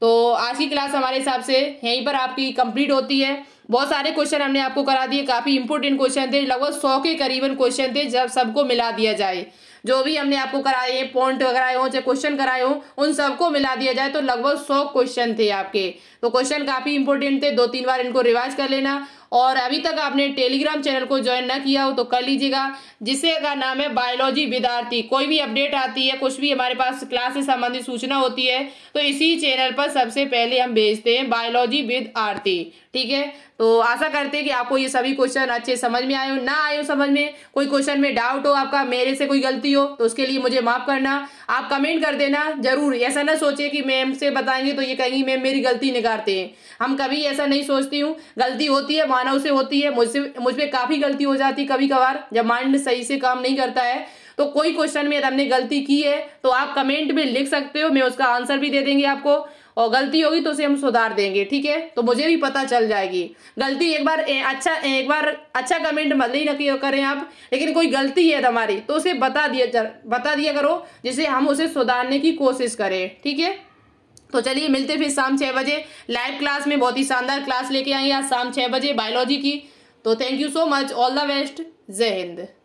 तो आज की क्लास हमारे हिसाब से यहीं पर आपकी कंप्लीट होती है बहुत सारे क्वेश्चन हमने आपको करा दिए काफ़ी इंपोर्टेंट क्वेश्चन थे लगभग सौ के करीबन क्वेश्चन थे जब सबको मिला दिया जाए जो भी हमने आपको कराए हैं पॉइंट कराए हो चाहे क्वेश्चन कराए हों उन सबको मिला दिया जाए तो लगभग सौ क्वेश्चन थे आपके तो क्वेश्चन काफ़ी इंपॉर्टेंट थे दो तीन बार इनको रिवाइज कर लेना और अभी तक आपने टेलीग्राम चैनल को ज्वाइन ना किया हो तो कर लीजिएगा जिसे का नाम है बायोलॉजी विद्यार्थी कोई भी अपडेट आती है कुछ भी हमारे पास क्लास से संबंधित सूचना होती है तो इसी चैनल पर सबसे पहले हम भेजते हैं बायोलॉजी विद आरती ठीक है तो आशा करते हैं कि आपको ये सभी क्वेश्चन अच्छे समझ में आए हो ना आए हो समझ में कोई क्वेश्चन में डाउट हो आपका मेरे से कोई गलती हो तो उसके लिए मुझे माफ करना आप कमेंट कर देना जरूर ऐसा ना सोचे कि मैम से बताएंगे तो ये कहेंगी मैम मेरी गलती निकाल बिगाड़ते हैं हम कभी ऐसा नहीं सोचती हूँ गलती होती है मानव से होती है मुझसे मुझ पर काफ़ी गलती हो जाती है कभी कभार जब माइंड सही से काम नहीं करता है तो कोई क्वेश्चन में हमने गलती की है तो आप कमेंट में लिख सकते हो मैं उसका आंसर भी दे देंगे आपको और गलती होगी तो उसे हम सुधार देंगे ठीक है तो मुझे भी पता चल जाएगी गलती एक बार ए, अच्छा ए, एक बार अच्छा कमेंट भले ही नहीं करें आप लेकिन कोई गलती है हमारी तो उसे बता दिया बता दिया करो जिसे हम उसे सुधारने की कोशिश करें ठीक है तो चलिए मिलते फिर शाम छः बजे लाइव क्लास में बहुत ही शानदार क्लास लेके आएंगे आज शाम छः बजे बायोलॉजी की तो thank you so much all the best Jai Hind